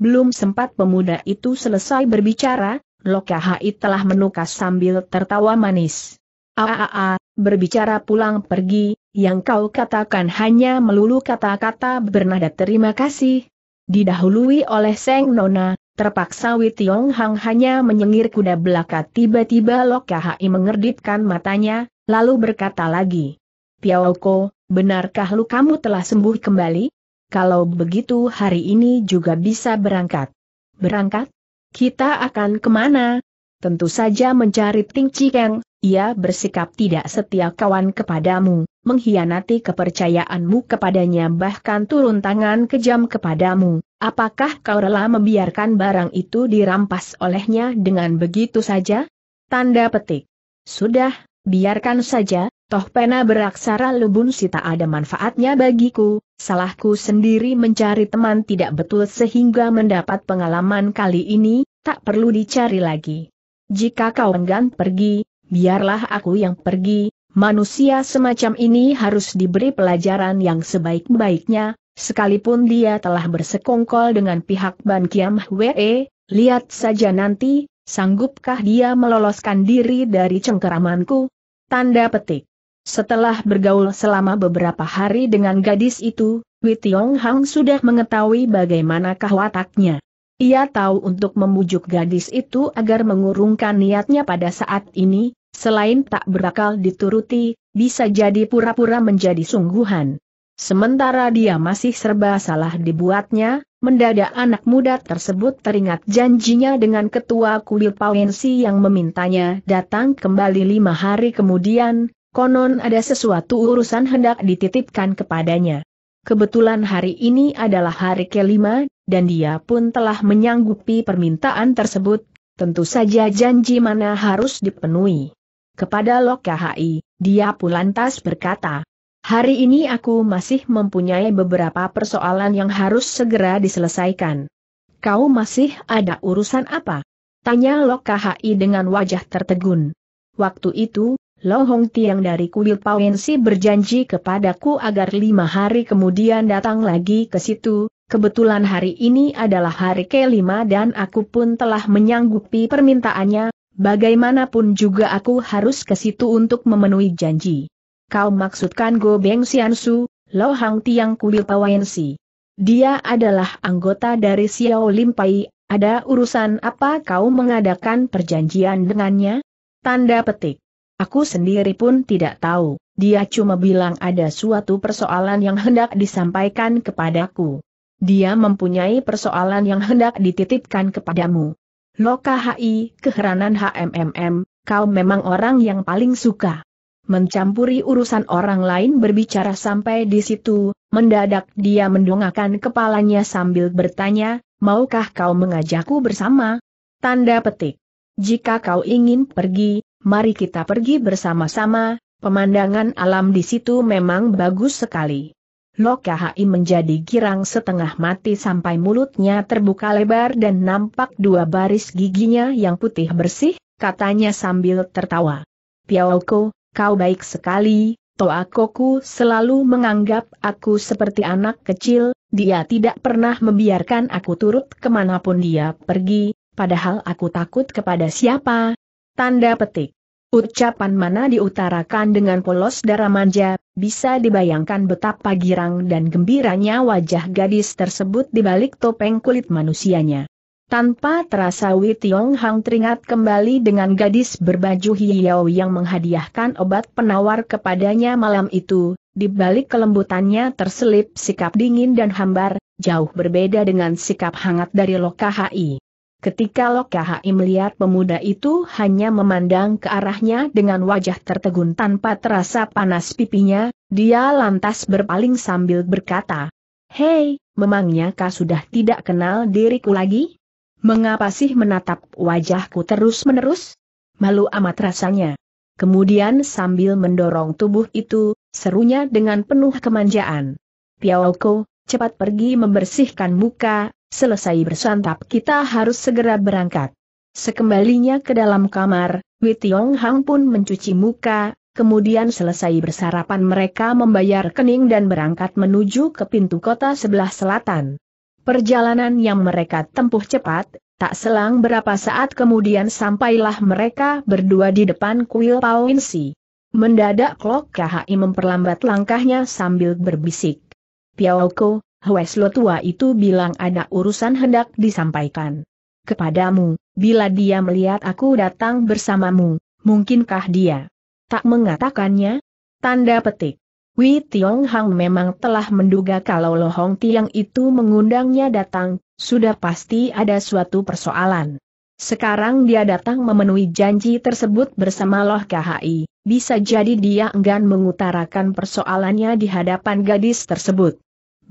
Belum sempat pemuda itu selesai berbicara, Lokahai telah menukas sambil tertawa manis. Aaa, ah, ah, ah, berbicara pulang pergi, yang kau katakan hanya melulu kata-kata bernada terima kasih. Didahului oleh Seng Nona, terpaksa Witiong Hang hanya menyengir kuda belaka tiba-tiba Lokahai mengerdipkan matanya, lalu berkata lagi. Piaoko, benarkah lu kamu telah sembuh kembali? Kalau begitu hari ini juga bisa berangkat. Berangkat? Kita akan kemana? Tentu saja mencari Ting Cikeng, ia bersikap tidak setia kawan kepadamu, mengkhianati kepercayaanmu kepadanya bahkan turun tangan kejam kepadamu. Apakah kau rela membiarkan barang itu dirampas olehnya dengan begitu saja? Tanda petik. Sudah, biarkan saja, Toh pena beraksara lubun sita ada manfaatnya bagiku, salahku sendiri mencari teman tidak betul sehingga mendapat pengalaman kali ini, tak perlu dicari lagi. Jika kau enggan pergi, biarlah aku yang pergi, manusia semacam ini harus diberi pelajaran yang sebaik-baiknya, sekalipun dia telah bersekongkol dengan pihak Ban Kiam Hwe, lihat saja nanti, sanggupkah dia meloloskan diri dari cengkeramanku? Tanda petik. Setelah bergaul selama beberapa hari dengan gadis itu, Wei Tiong Hang sudah mengetahui bagaimanakah wataknya. Ia tahu untuk membujuk gadis itu agar mengurungkan niatnya pada saat ini, selain tak berakal dituruti, bisa jadi pura-pura menjadi sungguhan. Sementara dia masih serba salah dibuatnya, mendadak anak muda tersebut teringat janjinya dengan ketua kuil Pawensi yang memintanya datang kembali lima hari kemudian, konon ada sesuatu urusan hendak dititipkan kepadanya. Kebetulan hari ini adalah hari kelima, dan dia pun telah menyanggupi permintaan tersebut, tentu saja janji mana harus dipenuhi. Kepada Lokahi, dia pun lantas berkata, Hari ini aku masih mempunyai beberapa persoalan yang harus segera diselesaikan. Kau masih ada urusan apa? Tanya Lokahi dengan wajah tertegun. Waktu itu, Lo Hong Tiang dari kuil Pawensi berjanji kepadaku agar lima hari kemudian datang lagi ke situ, kebetulan hari ini adalah hari kelima dan aku pun telah menyanggupi permintaannya, bagaimanapun juga aku harus ke situ untuk memenuhi janji. Kau maksudkan Go Beng Xiansu, Lo Hang Tiang kuil Pawensi. Dia adalah anggota dari Xiao Limpai, ada urusan apa kau mengadakan perjanjian dengannya? Tanda petik. Aku sendiri pun tidak tahu, dia cuma bilang ada suatu persoalan yang hendak disampaikan kepadaku. Dia mempunyai persoalan yang hendak dititipkan kepadamu. Loka HI, keheranan HMMM, kau memang orang yang paling suka. Mencampuri urusan orang lain berbicara sampai di situ, mendadak dia mendongakkan kepalanya sambil bertanya, maukah kau mengajakku bersama? Tanda petik. Jika kau ingin pergi, mari kita pergi bersama-sama, pemandangan alam di situ memang bagus sekali. Lokahai menjadi girang setengah mati sampai mulutnya terbuka lebar dan nampak dua baris giginya yang putih bersih, katanya sambil tertawa. Piaoko, kau baik sekali, Toakoku selalu menganggap aku seperti anak kecil, dia tidak pernah membiarkan aku turut kemanapun dia pergi, padahal aku takut kepada siapa, Tanda petik. Ucapan mana diutarakan dengan polos darah manja, bisa dibayangkan betapa girang dan gembiranya wajah gadis tersebut di balik topeng kulit manusianya. Tanpa terasa Wei Tiong Hang teringat kembali dengan gadis berbaju hijau yang menghadiahkan obat penawar kepadanya malam itu, di balik kelembutannya terselip sikap dingin dan hambar, jauh berbeda dengan sikap hangat dari Loka Ketika Lokahai melihat pemuda itu hanya memandang ke arahnya dengan wajah tertegun tanpa terasa panas pipinya, dia lantas berpaling sambil berkata, Hei, memangnya kau sudah tidak kenal diriku lagi? Mengapa sih menatap wajahku terus-menerus? Malu amat rasanya. Kemudian sambil mendorong tubuh itu, serunya dengan penuh kemanjaan. Piaoko, cepat pergi membersihkan muka, Selesai bersantap kita harus segera berangkat. Sekembalinya ke dalam kamar, Wei Tiong Hang pun mencuci muka, kemudian selesai bersarapan mereka membayar kening dan berangkat menuju ke pintu kota sebelah selatan. Perjalanan yang mereka tempuh cepat, tak selang berapa saat kemudian sampailah mereka berdua di depan kuil Pauinsi. Mendadak Lok KHI memperlambat langkahnya sambil berbisik. Ko. Hueslo tua itu bilang ada urusan hendak disampaikan. Kepadamu, bila dia melihat aku datang bersamamu, mungkinkah dia tak mengatakannya? Tanda petik. Wei Tiong Hang memang telah menduga kalau Lo Hong Tiang itu mengundangnya datang, sudah pasti ada suatu persoalan. Sekarang dia datang memenuhi janji tersebut bersama Loh KHI, bisa jadi dia enggan mengutarakan persoalannya di hadapan gadis tersebut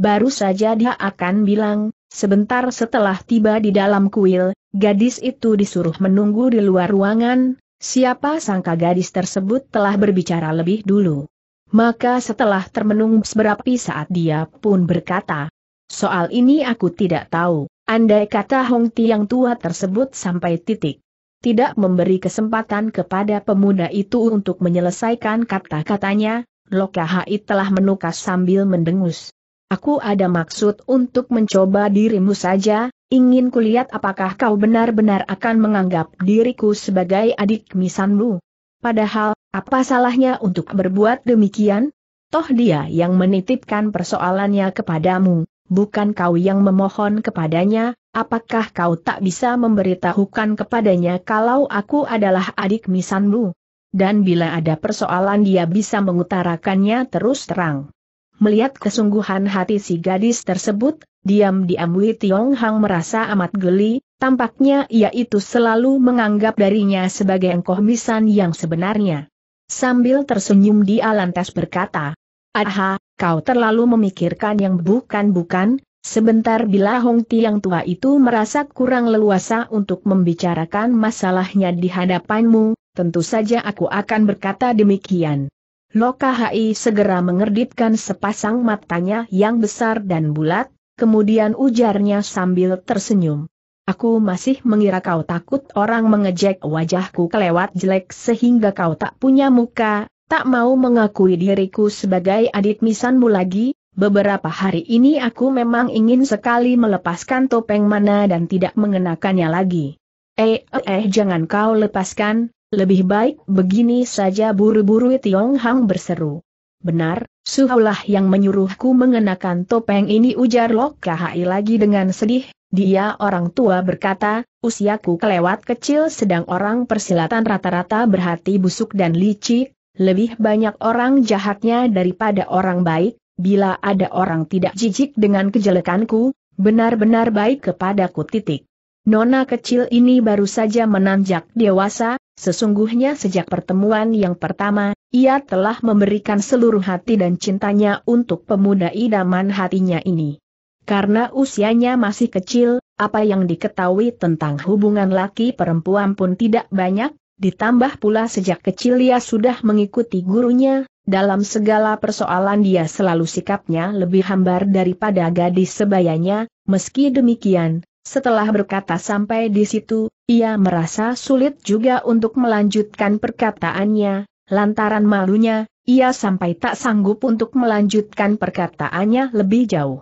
baru saja dia akan bilang, sebentar setelah tiba di dalam kuil, gadis itu disuruh menunggu di luar ruangan, siapa sangka gadis tersebut telah berbicara lebih dulu. Maka setelah termenung seberapi saat dia pun berkata, soal ini aku tidak tahu, andai kata Hong Ti yang tua tersebut sampai titik. Tidak memberi kesempatan kepada pemuda itu untuk menyelesaikan kata-katanya, Lokahai telah menukas sambil mendengus. Aku ada maksud untuk mencoba dirimu saja, ingin kulihat apakah kau benar-benar akan menganggap diriku sebagai adik misanmu. Padahal, apa salahnya untuk berbuat demikian? Toh dia yang menitipkan persoalannya kepadamu, bukan kau yang memohon kepadanya, apakah kau tak bisa memberitahukan kepadanya kalau aku adalah adik misanmu? Dan bila ada persoalan dia bisa mengutarakannya terus terang. Melihat kesungguhan hati si gadis tersebut, diam-diam Wei Tiong Hang merasa amat geli, tampaknya ia itu selalu menganggap darinya sebagai engkoh misan yang sebenarnya. Sambil tersenyum dia lantas berkata, Aha, kau terlalu memikirkan yang bukan-bukan, sebentar bila Hong Tiang tua itu merasa kurang leluasa untuk membicarakan masalahnya di hadapanmu, tentu saja aku akan berkata demikian. Loka segera mengerdipkan sepasang matanya yang besar dan bulat, kemudian ujarnya sambil tersenyum. Aku masih mengira kau takut orang mengejek wajahku kelewat jelek sehingga kau tak punya muka, tak mau mengakui diriku sebagai adik misanmu lagi. Beberapa hari ini aku memang ingin sekali melepaskan topeng mana dan tidak mengenakannya lagi. Eh, eh, eh jangan kau lepaskan, lebih baik begini saja buru-buru Tiong Hang berseru. Benar, suhulah yang menyuruhku mengenakan topeng ini ujar Lok Kahai lagi dengan sedih, dia orang tua berkata, usiaku kelewat kecil sedang orang persilatan rata-rata berhati busuk dan licik, lebih banyak orang jahatnya daripada orang baik, bila ada orang tidak jijik dengan kejelekanku, benar-benar baik kepadaku titik. Nona kecil ini baru saja menanjak dewasa, Sesungguhnya sejak pertemuan yang pertama, ia telah memberikan seluruh hati dan cintanya untuk pemuda idaman hatinya ini. Karena usianya masih kecil, apa yang diketahui tentang hubungan laki perempuan pun tidak banyak, ditambah pula sejak kecil ia sudah mengikuti gurunya, dalam segala persoalan dia selalu sikapnya lebih hambar daripada gadis sebayanya, meski demikian, setelah berkata sampai di situ, ia merasa sulit juga untuk melanjutkan perkataannya, lantaran malunya, ia sampai tak sanggup untuk melanjutkan perkataannya lebih jauh.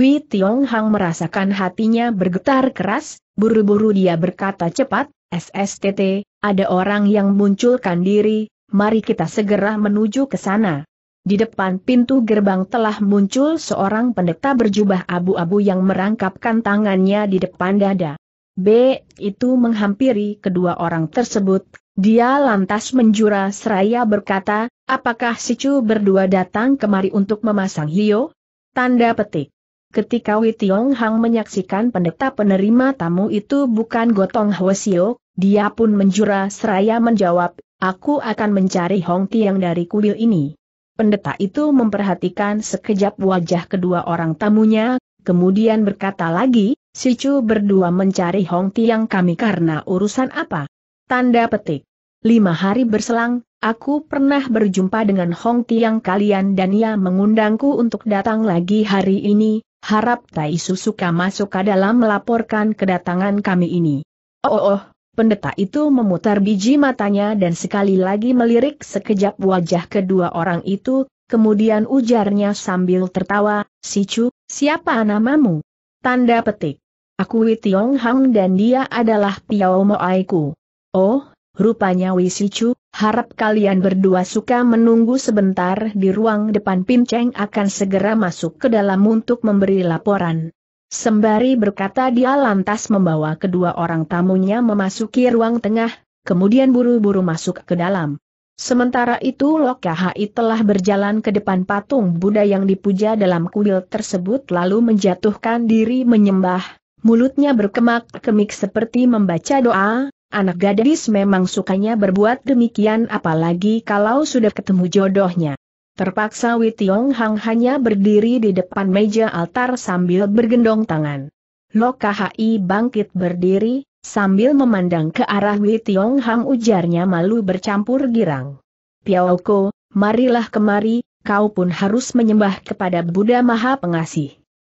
Wei Tiong Hang merasakan hatinya bergetar keras, buru-buru dia berkata cepat, SSTT, ada orang yang munculkan diri, mari kita segera menuju ke sana. Di depan pintu gerbang telah muncul seorang pendeta berjubah abu-abu yang merangkapkan tangannya di depan dada. B. itu menghampiri kedua orang tersebut, dia lantas menjura seraya berkata, apakah si Chu berdua datang kemari untuk memasang hio? Tanda petik. Ketika Wei Tiong Hang menyaksikan pendeta penerima tamu itu bukan Gotong Hwasio, dia pun menjura seraya menjawab, aku akan mencari Hong Tiang dari kuil ini. Pendeta itu memperhatikan sekejap wajah kedua orang tamunya, kemudian berkata lagi, si Chu berdua mencari Hong Tiang kami karena urusan apa? Tanda petik. Lima hari berselang, aku pernah berjumpa dengan Hong Tiang kalian dan ia mengundangku untuk datang lagi hari ini, harap Tai suka masuk ke dalam melaporkan kedatangan kami ini. oh, oh, oh. Pendeta itu memutar biji matanya dan sekali lagi melirik sekejap wajah kedua orang itu, kemudian ujarnya sambil tertawa, Si Chu, siapa namamu? Tanda petik. Aku Wei Tiong Hang dan dia adalah Piao Moaiku. Oh, rupanya Wei Si Chu, harap kalian berdua suka menunggu sebentar di ruang depan Pinceng akan segera masuk ke dalam untuk memberi laporan. Sembari berkata dia lantas membawa kedua orang tamunya memasuki ruang tengah, kemudian buru-buru masuk ke dalam. Sementara itu Lokahai telah berjalan ke depan patung Buddha yang dipuja dalam kuil tersebut lalu menjatuhkan diri menyembah, mulutnya berkemak-kemik seperti membaca doa, anak gadis memang sukanya berbuat demikian apalagi kalau sudah ketemu jodohnya. Terpaksa Witiong Hang hanya berdiri di depan meja altar sambil bergendong tangan. Loka Hai bangkit berdiri, sambil memandang ke arah Witiong Hang ujarnya malu bercampur girang. Piaoko, marilah kemari, kau pun harus menyembah kepada Buddha Maha Pengasih.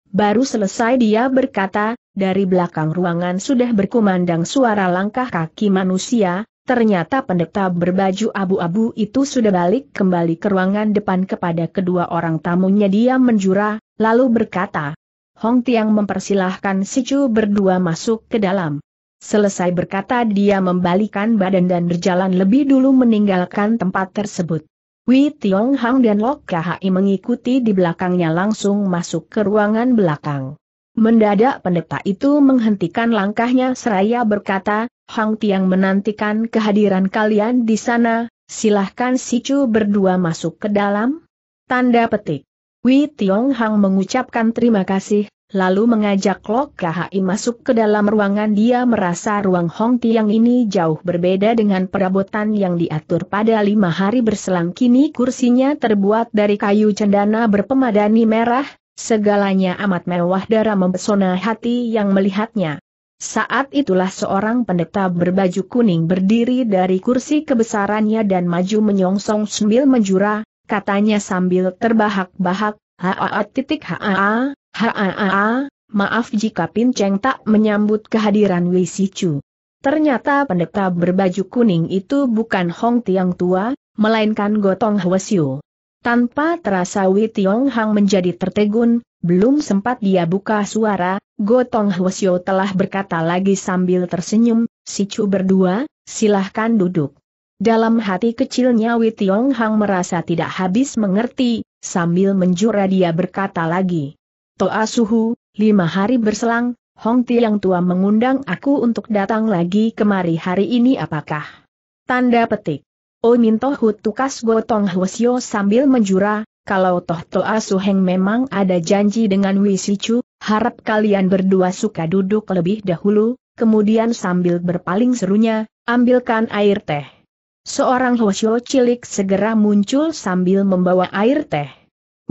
Baru selesai dia berkata, dari belakang ruangan sudah berkumandang suara langkah kaki manusia, Ternyata pendeta berbaju abu-abu itu sudah balik kembali ke ruangan depan kepada kedua orang tamunya dia menjura, lalu berkata, Hong Tiang mempersilahkan si Chu berdua masuk ke dalam. Selesai berkata dia membalikan badan dan berjalan lebih dulu meninggalkan tempat tersebut. Wei Tiong Hang dan Lok Khai mengikuti di belakangnya langsung masuk ke ruangan belakang. Mendadak pendeta itu menghentikan langkahnya seraya berkata, Hang Tiang menantikan kehadiran kalian di sana, silahkan si Chu berdua masuk ke dalam. Tanda petik. Wei Tiong Hang mengucapkan terima kasih, lalu mengajak Lok KHI masuk ke dalam ruangan dia merasa ruang Hong Tiang ini jauh berbeda dengan perabotan yang diatur pada lima hari berselang kini kursinya terbuat dari kayu cendana berpemadani merah, segalanya amat mewah darah mempesona hati yang melihatnya. Saat itulah seorang pendeta berbaju kuning berdiri dari kursi kebesarannya dan maju menyongsong sambil menjura, katanya sambil terbahak-bahak, haa titik haa, haa, maaf jika Pinceng tak menyambut kehadiran Wei Ternyata pendeta berbaju kuning itu bukan Hong Tiang Tua, melainkan Gotong Hwasyu. Tanpa terasa Wei Tiong Hang menjadi tertegun, belum sempat dia buka suara, Gotong Hwasyo telah berkata lagi sambil tersenyum, si Chu berdua, silahkan duduk. Dalam hati kecilnya Wei Tiong Hang merasa tidak habis mengerti, sambil menjura dia berkata lagi. Toa suhu, lima hari berselang, Hong Ti yang tua mengundang aku untuk datang lagi kemari hari ini apakah? Tanda petik. Oh Minto Hu tukas gotong Hwasyo sambil menjura, kalau Toh toh Suheng memang ada janji dengan Wisicu, harap kalian berdua suka duduk lebih dahulu, kemudian sambil berpaling serunya, ambilkan air teh. Seorang Hoshio cilik segera muncul sambil membawa air teh.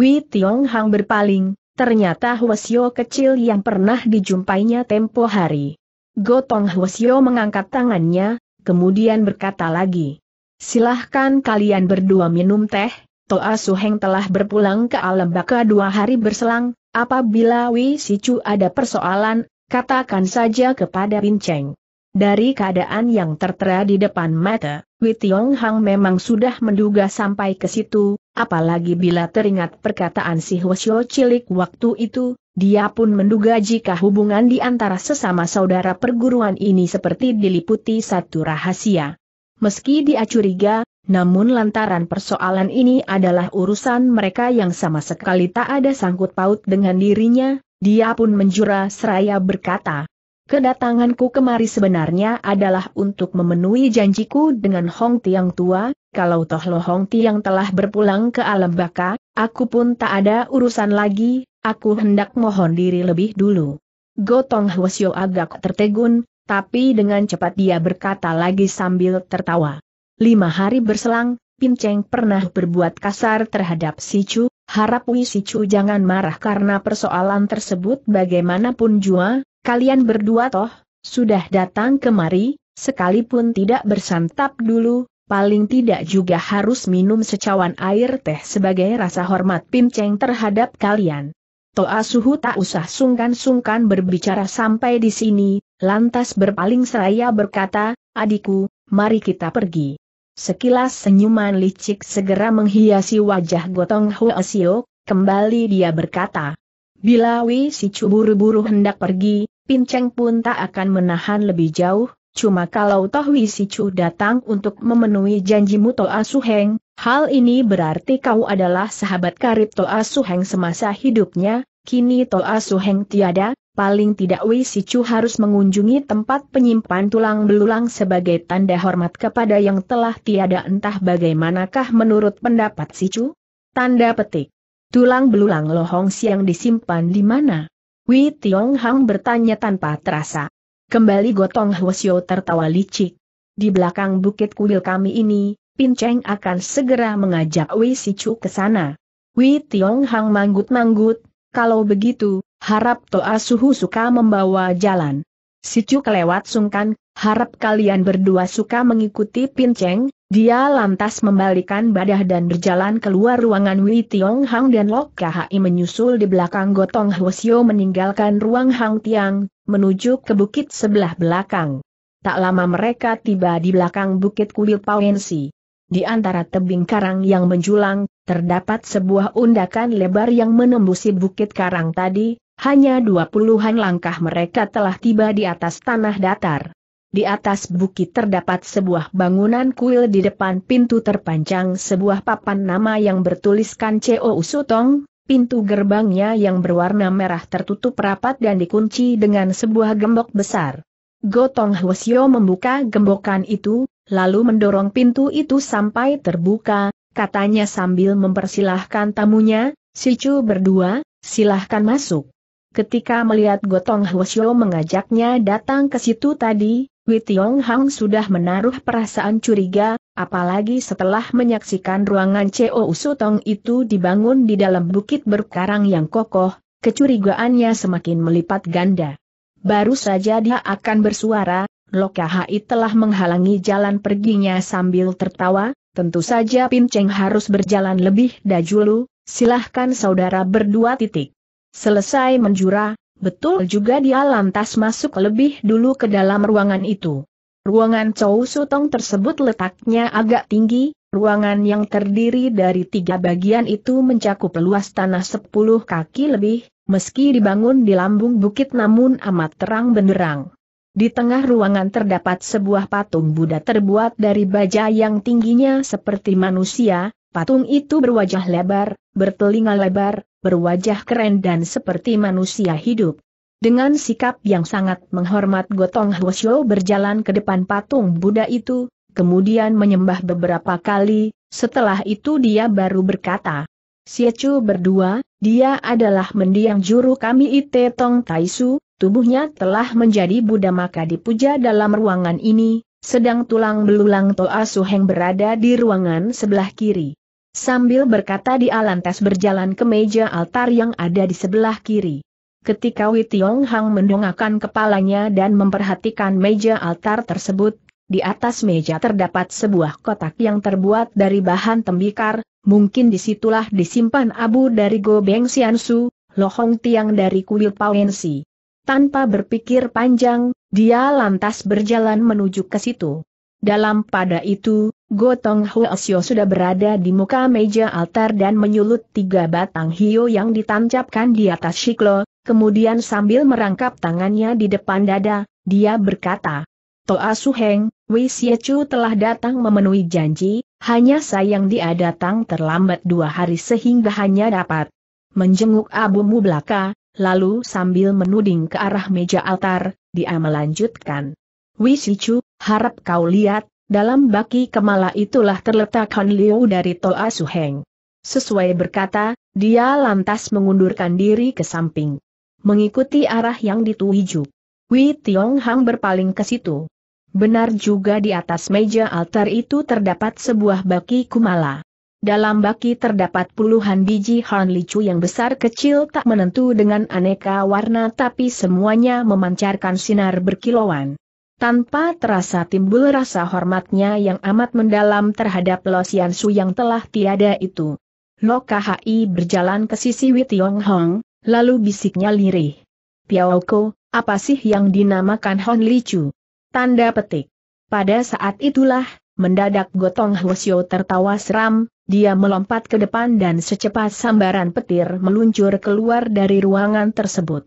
Wei Tiong Hang berpaling, ternyata Hoshio kecil yang pernah dijumpainya tempo hari. Gotong Hoshio mengangkat tangannya, kemudian berkata lagi. Silahkan kalian berdua minum teh, Toa Suheng telah berpulang ke alam baka dua hari berselang, apabila Wei Sichu ada persoalan, katakan saja kepada Binceng. Dari keadaan yang tertera di depan mata, Wei Tiong Hang memang sudah menduga sampai ke situ, apalagi bila teringat perkataan si Hwasyo cilik waktu itu, dia pun menduga jika hubungan di antara sesama saudara perguruan ini seperti diliputi satu rahasia. Meski dia curiga, namun lantaran persoalan ini adalah urusan mereka yang sama sekali tak ada sangkut paut dengan dirinya, dia pun menjura seraya berkata, Kedatanganku kemari sebenarnya adalah untuk memenuhi janjiku dengan Hong Tiang Tua, kalau toh Lo Hong Tiang telah berpulang ke alam baka, aku pun tak ada urusan lagi, aku hendak mohon diri lebih dulu. Gotong Hwasyo agak tertegun, tapi dengan cepat dia berkata lagi sambil tertawa. Lima hari berselang, Pin Cheng pernah berbuat kasar terhadap Si Chu. harap Wei Si Chu jangan marah karena persoalan tersebut bagaimanapun juga, kalian berdua toh, sudah datang kemari, sekalipun tidak bersantap dulu, paling tidak juga harus minum secawan air teh sebagai rasa hormat Pin Cheng terhadap kalian. Toa Suhu tak usah sungkan-sungkan berbicara sampai di sini, lantas berpaling seraya berkata, adikku, mari kita pergi. Sekilas senyuman licik segera menghiasi wajah Gotong Hoesio, kembali dia berkata. Bila Wei Sicu buru-buru hendak pergi, Pinceng pun tak akan menahan lebih jauh, cuma kalau toh Wei Sicu datang untuk memenuhi janjimu Toa Suheng, hal ini berarti kau adalah sahabat karib Toa Suheng semasa hidupnya, kini Toa Suheng tiada, paling tidak Wei Sichu harus mengunjungi tempat penyimpan tulang belulang sebagai tanda hormat kepada yang telah tiada entah bagaimanakah menurut pendapat Sichu? Tanda petik. Tulang belulang lohong siang disimpan di mana? Wei Tiong Hang bertanya tanpa terasa. Kembali Gotong Hwasyo tertawa licik. Di belakang bukit kuil kami ini, Pin Cheng akan segera mengajak Wei Sichu ke sana. Wei Tiong Hang manggut-manggut, kalau begitu, harap Toa Suhu suka membawa jalan. Si Cu kelewat sungkan, harap kalian berdua suka mengikuti Pinceng, dia lantas membalikan badah dan berjalan keluar ruangan Wei Tiong Hang dan Lok Kahai menyusul di belakang Gotong Hwasyo meninggalkan ruang Hang Tiang, menuju ke bukit sebelah belakang. Tak lama mereka tiba di belakang bukit kuil Pawensi. Di antara tebing karang yang menjulang, terdapat sebuah undakan lebar yang menembusi bukit karang tadi, hanya dua puluhan langkah mereka telah tiba di atas tanah datar. Di atas bukit terdapat sebuah bangunan kuil di depan pintu terpanjang sebuah papan nama yang bertuliskan CO Usutong, pintu gerbangnya yang berwarna merah tertutup rapat dan dikunci dengan sebuah gembok besar. Gotong Hwasyo membuka gembokan itu, lalu mendorong pintu itu sampai terbuka, katanya sambil mempersilahkan tamunya, Sicu berdua, silahkan masuk ketika melihat Gotong Hwasyo mengajaknya datang ke situ tadi, Witiong Hang sudah menaruh perasaan curiga, apalagi setelah menyaksikan ruangan CO Usutong itu dibangun di dalam bukit berkarang yang kokoh, kecurigaannya semakin melipat ganda. Baru saja dia akan bersuara, Lokahai telah menghalangi jalan perginya sambil tertawa, tentu saja Pinceng harus berjalan lebih dahulu, silahkan saudara berdua titik. Selesai menjura, betul juga dia lantas masuk lebih dulu ke dalam ruangan itu. Ruangan Chow Sutong tersebut letaknya agak tinggi, ruangan yang terdiri dari tiga bagian itu mencakup luas tanah 10 kaki lebih, meski dibangun di lambung bukit namun amat terang benderang. Di tengah ruangan terdapat sebuah patung Buddha terbuat dari baja yang tingginya seperti manusia, patung itu berwajah lebar, bertelinga lebar, berwajah keren dan seperti manusia hidup. Dengan sikap yang sangat menghormat Gotong Hwasyo berjalan ke depan patung Buddha itu, kemudian menyembah beberapa kali, setelah itu dia baru berkata, "Siacu berdua, dia adalah mendiang juru kami Ite Tong Taisu, tubuhnya telah menjadi Buddha maka dipuja dalam ruangan ini, sedang tulang belulang Toa Suheng berada di ruangan sebelah kiri. Sambil berkata dia lantas berjalan ke meja altar yang ada di sebelah kiri. Ketika Wei Tiong Hang mendongakkan kepalanya dan memperhatikan meja altar tersebut, di atas meja terdapat sebuah kotak yang terbuat dari bahan tembikar, mungkin disitulah disimpan abu dari Go Beng Xiansu, lohong tiang dari kuil Pawensi. Tanpa berpikir panjang, dia lantas berjalan menuju ke situ. Dalam pada itu, Gotong Huo sudah berada di muka meja altar dan menyulut tiga batang hio yang ditancapkan di atas siklo. kemudian sambil merangkap tangannya di depan dada, dia berkata, Toa Su Heng, Wei Siechu telah datang memenuhi janji, hanya sayang dia datang terlambat dua hari sehingga hanya dapat menjenguk Abu mu belaka, lalu sambil menuding ke arah meja altar, dia melanjutkan. Wei Siechu, harap kau lihat, dalam baki kemala itulah terletak Han Liu dari Tol Asuheng. Sesuai berkata, dia lantas mengundurkan diri ke samping. Mengikuti arah yang dituju. Wei Tiong Hang berpaling ke situ. Benar juga di atas meja altar itu terdapat sebuah baki kumala. Dalam baki terdapat puluhan biji Han Chu yang besar kecil tak menentu dengan aneka warna tapi semuanya memancarkan sinar berkilauan. Tanpa terasa timbul rasa hormatnya yang amat mendalam terhadap Lo Sian Su yang telah tiada itu. Lo KHI berjalan ke sisi Tiong Hong, lalu bisiknya lirih. Piaoko, apa sih yang dinamakan Hon Chu? Tanda petik. Pada saat itulah, mendadak Gotong Hwasyo tertawa seram, dia melompat ke depan dan secepat sambaran petir meluncur keluar dari ruangan tersebut.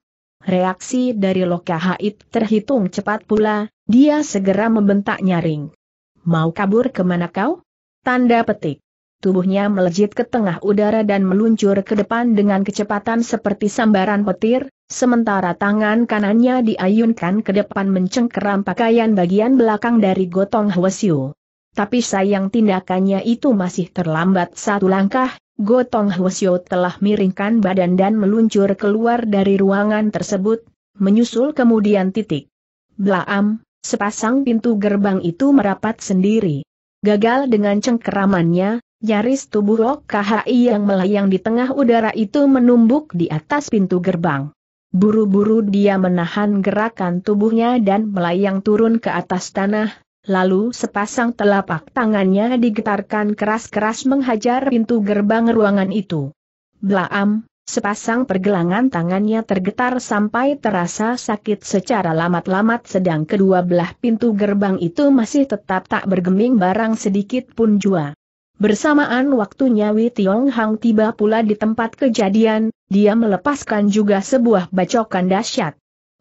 Reaksi dari Loka Haid terhitung cepat pula, dia segera membentak nyaring. Mau kabur kemana kau? Tanda petik. Tubuhnya melejit ke tengah udara dan meluncur ke depan dengan kecepatan seperti sambaran petir, sementara tangan kanannya diayunkan ke depan mencengkeram pakaian bagian belakang dari gotong Hwasyu. Tapi sayang tindakannya itu masih terlambat satu langkah, Gotong Hwasyo telah miringkan badan dan meluncur keluar dari ruangan tersebut, menyusul kemudian titik. Blaam, sepasang pintu gerbang itu merapat sendiri. Gagal dengan cengkeramannya, nyaris tubuh Rok KHI yang melayang di tengah udara itu menumbuk di atas pintu gerbang. Buru-buru dia menahan gerakan tubuhnya dan melayang turun ke atas tanah, lalu sepasang telapak tangannya digetarkan keras-keras menghajar pintu gerbang ruangan itu. Blaam, sepasang pergelangan tangannya tergetar sampai terasa sakit secara lamat-lamat sedang kedua belah pintu gerbang itu masih tetap tak bergeming barang sedikit pun jua. Bersamaan waktunya Wei Tiong Hang tiba pula di tempat kejadian, dia melepaskan juga sebuah bacokan dahsyat.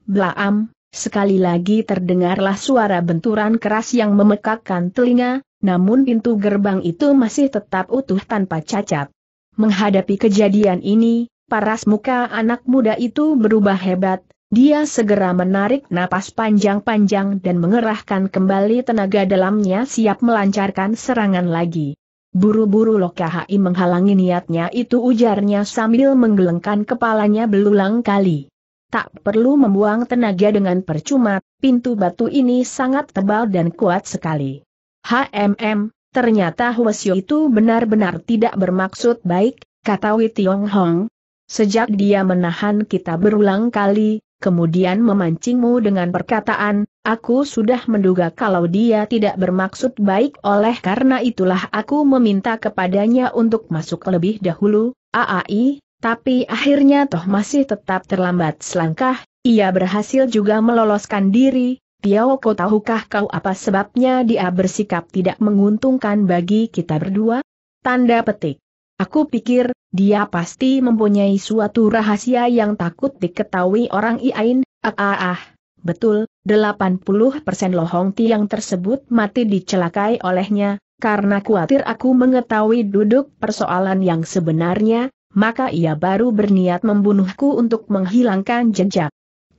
Blaam, Sekali lagi terdengarlah suara benturan keras yang memekakkan telinga, namun pintu gerbang itu masih tetap utuh tanpa cacat. Menghadapi kejadian ini, paras muka anak muda itu berubah hebat, dia segera menarik napas panjang-panjang dan mengerahkan kembali tenaga dalamnya siap melancarkan serangan lagi. Buru-buru Lokahi menghalangi niatnya itu ujarnya sambil menggelengkan kepalanya belulang kali. Tak perlu membuang tenaga dengan percuma, pintu batu ini sangat tebal dan kuat sekali. HMM, ternyata Huasyo itu benar-benar tidak bermaksud baik, kata Wei Tiong Hong. Sejak dia menahan kita berulang kali, kemudian memancingmu dengan perkataan, aku sudah menduga kalau dia tidak bermaksud baik oleh karena itulah aku meminta kepadanya untuk masuk lebih dahulu, AAI, tapi akhirnya toh masih tetap terlambat selangkah, ia berhasil juga meloloskan diri, kau tahukah kau apa sebabnya dia bersikap tidak menguntungkan bagi kita berdua? Tanda petik. Aku pikir, dia pasti mempunyai suatu rahasia yang takut diketahui orang iain, ah ah ah. Betul, 80% lohong tiang tersebut mati dicelakai olehnya, karena khawatir aku mengetahui duduk persoalan yang sebenarnya, maka ia baru berniat membunuhku untuk menghilangkan jejak.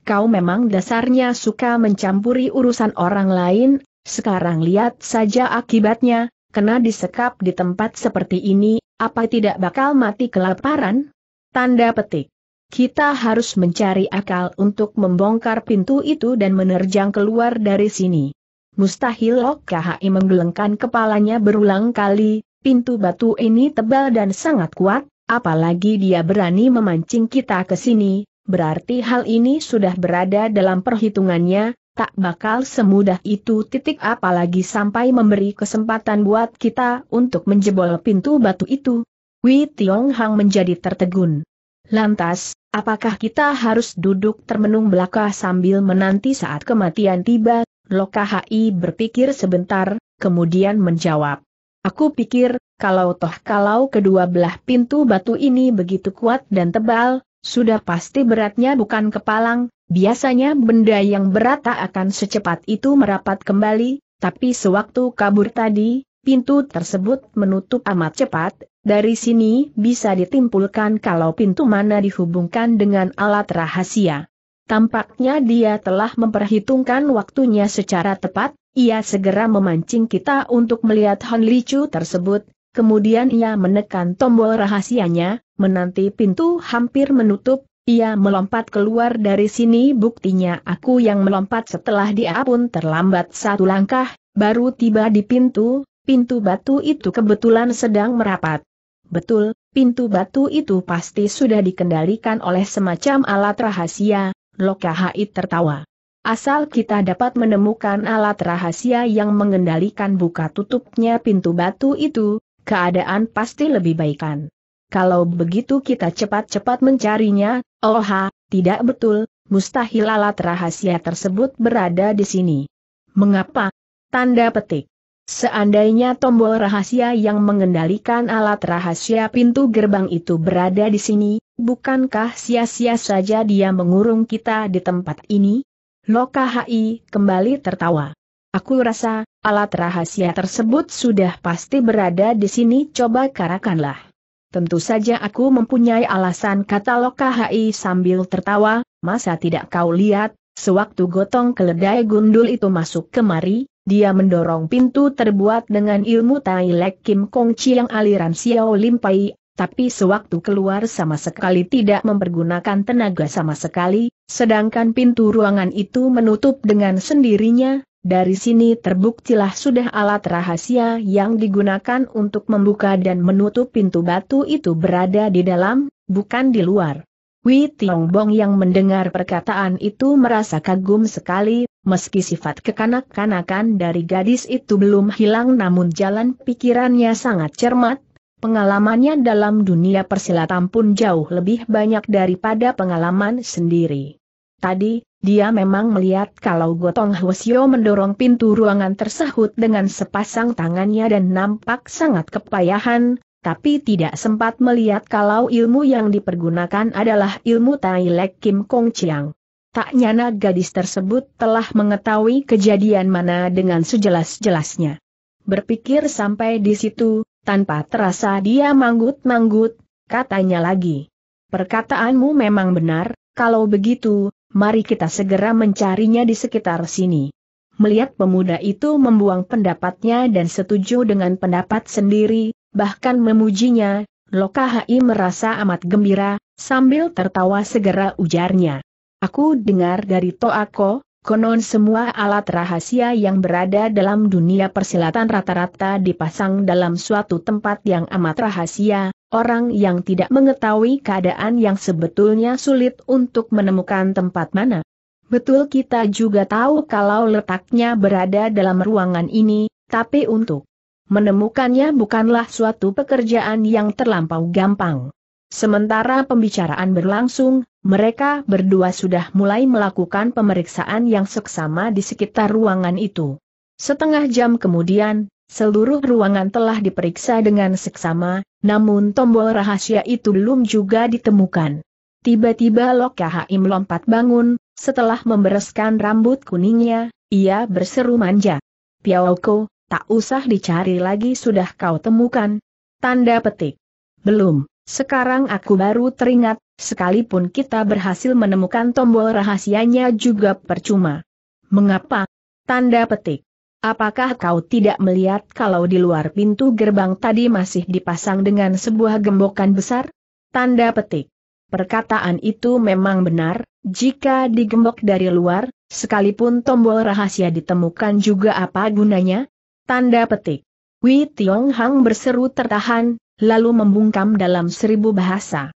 Kau memang dasarnya suka mencampuri urusan orang lain, sekarang lihat saja akibatnya, kena disekap di tempat seperti ini, apa tidak bakal mati kelaparan? Tanda petik. Kita harus mencari akal untuk membongkar pintu itu dan menerjang keluar dari sini. Mustahil loh KHI menggelengkan kepalanya berulang kali, pintu batu ini tebal dan sangat kuat, Apalagi dia berani memancing kita ke sini, berarti hal ini sudah berada dalam perhitungannya, tak bakal semudah itu titik apalagi sampai memberi kesempatan buat kita untuk menjebol pintu batu itu. Wei Tiong Hang menjadi tertegun. Lantas, apakah kita harus duduk termenung belaka sambil menanti saat kematian tiba? Loka berpikir sebentar, kemudian menjawab. Aku pikir, kalau toh kalau kedua belah pintu batu ini begitu kuat dan tebal, sudah pasti beratnya bukan kepalang, biasanya benda yang berat tak akan secepat itu merapat kembali, tapi sewaktu kabur tadi, pintu tersebut menutup amat cepat, dari sini bisa ditimpulkan kalau pintu mana dihubungkan dengan alat rahasia. Tampaknya dia telah memperhitungkan waktunya secara tepat, ia segera memancing kita untuk melihat Han tersebut, kemudian ia menekan tombol rahasianya, menanti pintu hampir menutup, ia melompat keluar dari sini buktinya aku yang melompat setelah dia pun terlambat satu langkah, baru tiba di pintu, pintu batu itu kebetulan sedang merapat. Betul, pintu batu itu pasti sudah dikendalikan oleh semacam alat rahasia, Lokahai tertawa. Asal kita dapat menemukan alat rahasia yang mengendalikan buka tutupnya pintu batu itu, keadaan pasti lebih baikan. Kalau begitu kita cepat-cepat mencarinya, oha, tidak betul, mustahil alat rahasia tersebut berada di sini. Mengapa? Tanda petik. Seandainya tombol rahasia yang mengendalikan alat rahasia pintu gerbang itu berada di sini, bukankah sia-sia saja dia mengurung kita di tempat ini? Loka Hai kembali tertawa. Aku rasa, alat rahasia tersebut sudah pasti berada di sini coba karakanlah. Tentu saja aku mempunyai alasan kata Loka Hai sambil tertawa, masa tidak kau lihat, sewaktu gotong keledai gundul itu masuk kemari, dia mendorong pintu terbuat dengan ilmu Tai Lek Kim Kong Chi yang aliran Xiao Lim Pai, tapi sewaktu keluar sama sekali tidak mempergunakan tenaga sama sekali, Sedangkan pintu ruangan itu menutup dengan sendirinya, dari sini terbuktilah sudah alat rahasia yang digunakan untuk membuka dan menutup pintu batu itu berada di dalam, bukan di luar. Wei Tiangbong yang mendengar perkataan itu merasa kagum sekali, meski sifat kekanak-kanakan dari gadis itu belum hilang namun jalan pikirannya sangat cermat, Pengalamannya dalam dunia persilatan pun jauh lebih banyak daripada pengalaman sendiri. Tadi, dia memang melihat kalau Gotong Hwasyo mendorong pintu ruangan tersahut dengan sepasang tangannya dan nampak sangat kepayahan, tapi tidak sempat melihat kalau ilmu yang dipergunakan adalah ilmu Tai Lek Kim Kong Chiang. Tak nyana gadis tersebut telah mengetahui kejadian mana dengan sejelas-jelasnya. Berpikir sampai di situ, tanpa terasa dia manggut-manggut, katanya lagi. Perkataanmu memang benar, kalau begitu, mari kita segera mencarinya di sekitar sini. Melihat pemuda itu membuang pendapatnya dan setuju dengan pendapat sendiri, bahkan memujinya, Lokahai merasa amat gembira, sambil tertawa segera ujarnya. Aku dengar dari Toako, Konon semua alat rahasia yang berada dalam dunia persilatan rata-rata dipasang dalam suatu tempat yang amat rahasia, orang yang tidak mengetahui keadaan yang sebetulnya sulit untuk menemukan tempat mana. Betul kita juga tahu kalau letaknya berada dalam ruangan ini, tapi untuk menemukannya bukanlah suatu pekerjaan yang terlampau gampang. Sementara pembicaraan berlangsung, mereka berdua sudah mulai melakukan pemeriksaan yang seksama di sekitar ruangan itu. Setengah jam kemudian, seluruh ruangan telah diperiksa dengan seksama, namun tombol rahasia itu belum juga ditemukan. Tiba-tiba Haim lompat bangun, setelah membereskan rambut kuningnya, ia berseru manja. Piawoko, tak usah dicari lagi sudah kau temukan. Tanda petik. Belum. Sekarang aku baru teringat, sekalipun kita berhasil menemukan tombol rahasianya juga percuma. Mengapa? Tanda petik. Apakah kau tidak melihat kalau di luar pintu gerbang tadi masih dipasang dengan sebuah gembokan besar? Tanda petik. Perkataan itu memang benar, jika digembok dari luar, sekalipun tombol rahasia ditemukan juga apa gunanya? Tanda petik. Wei Tiong Hang berseru tertahan, lalu membungkam dalam seribu bahasa.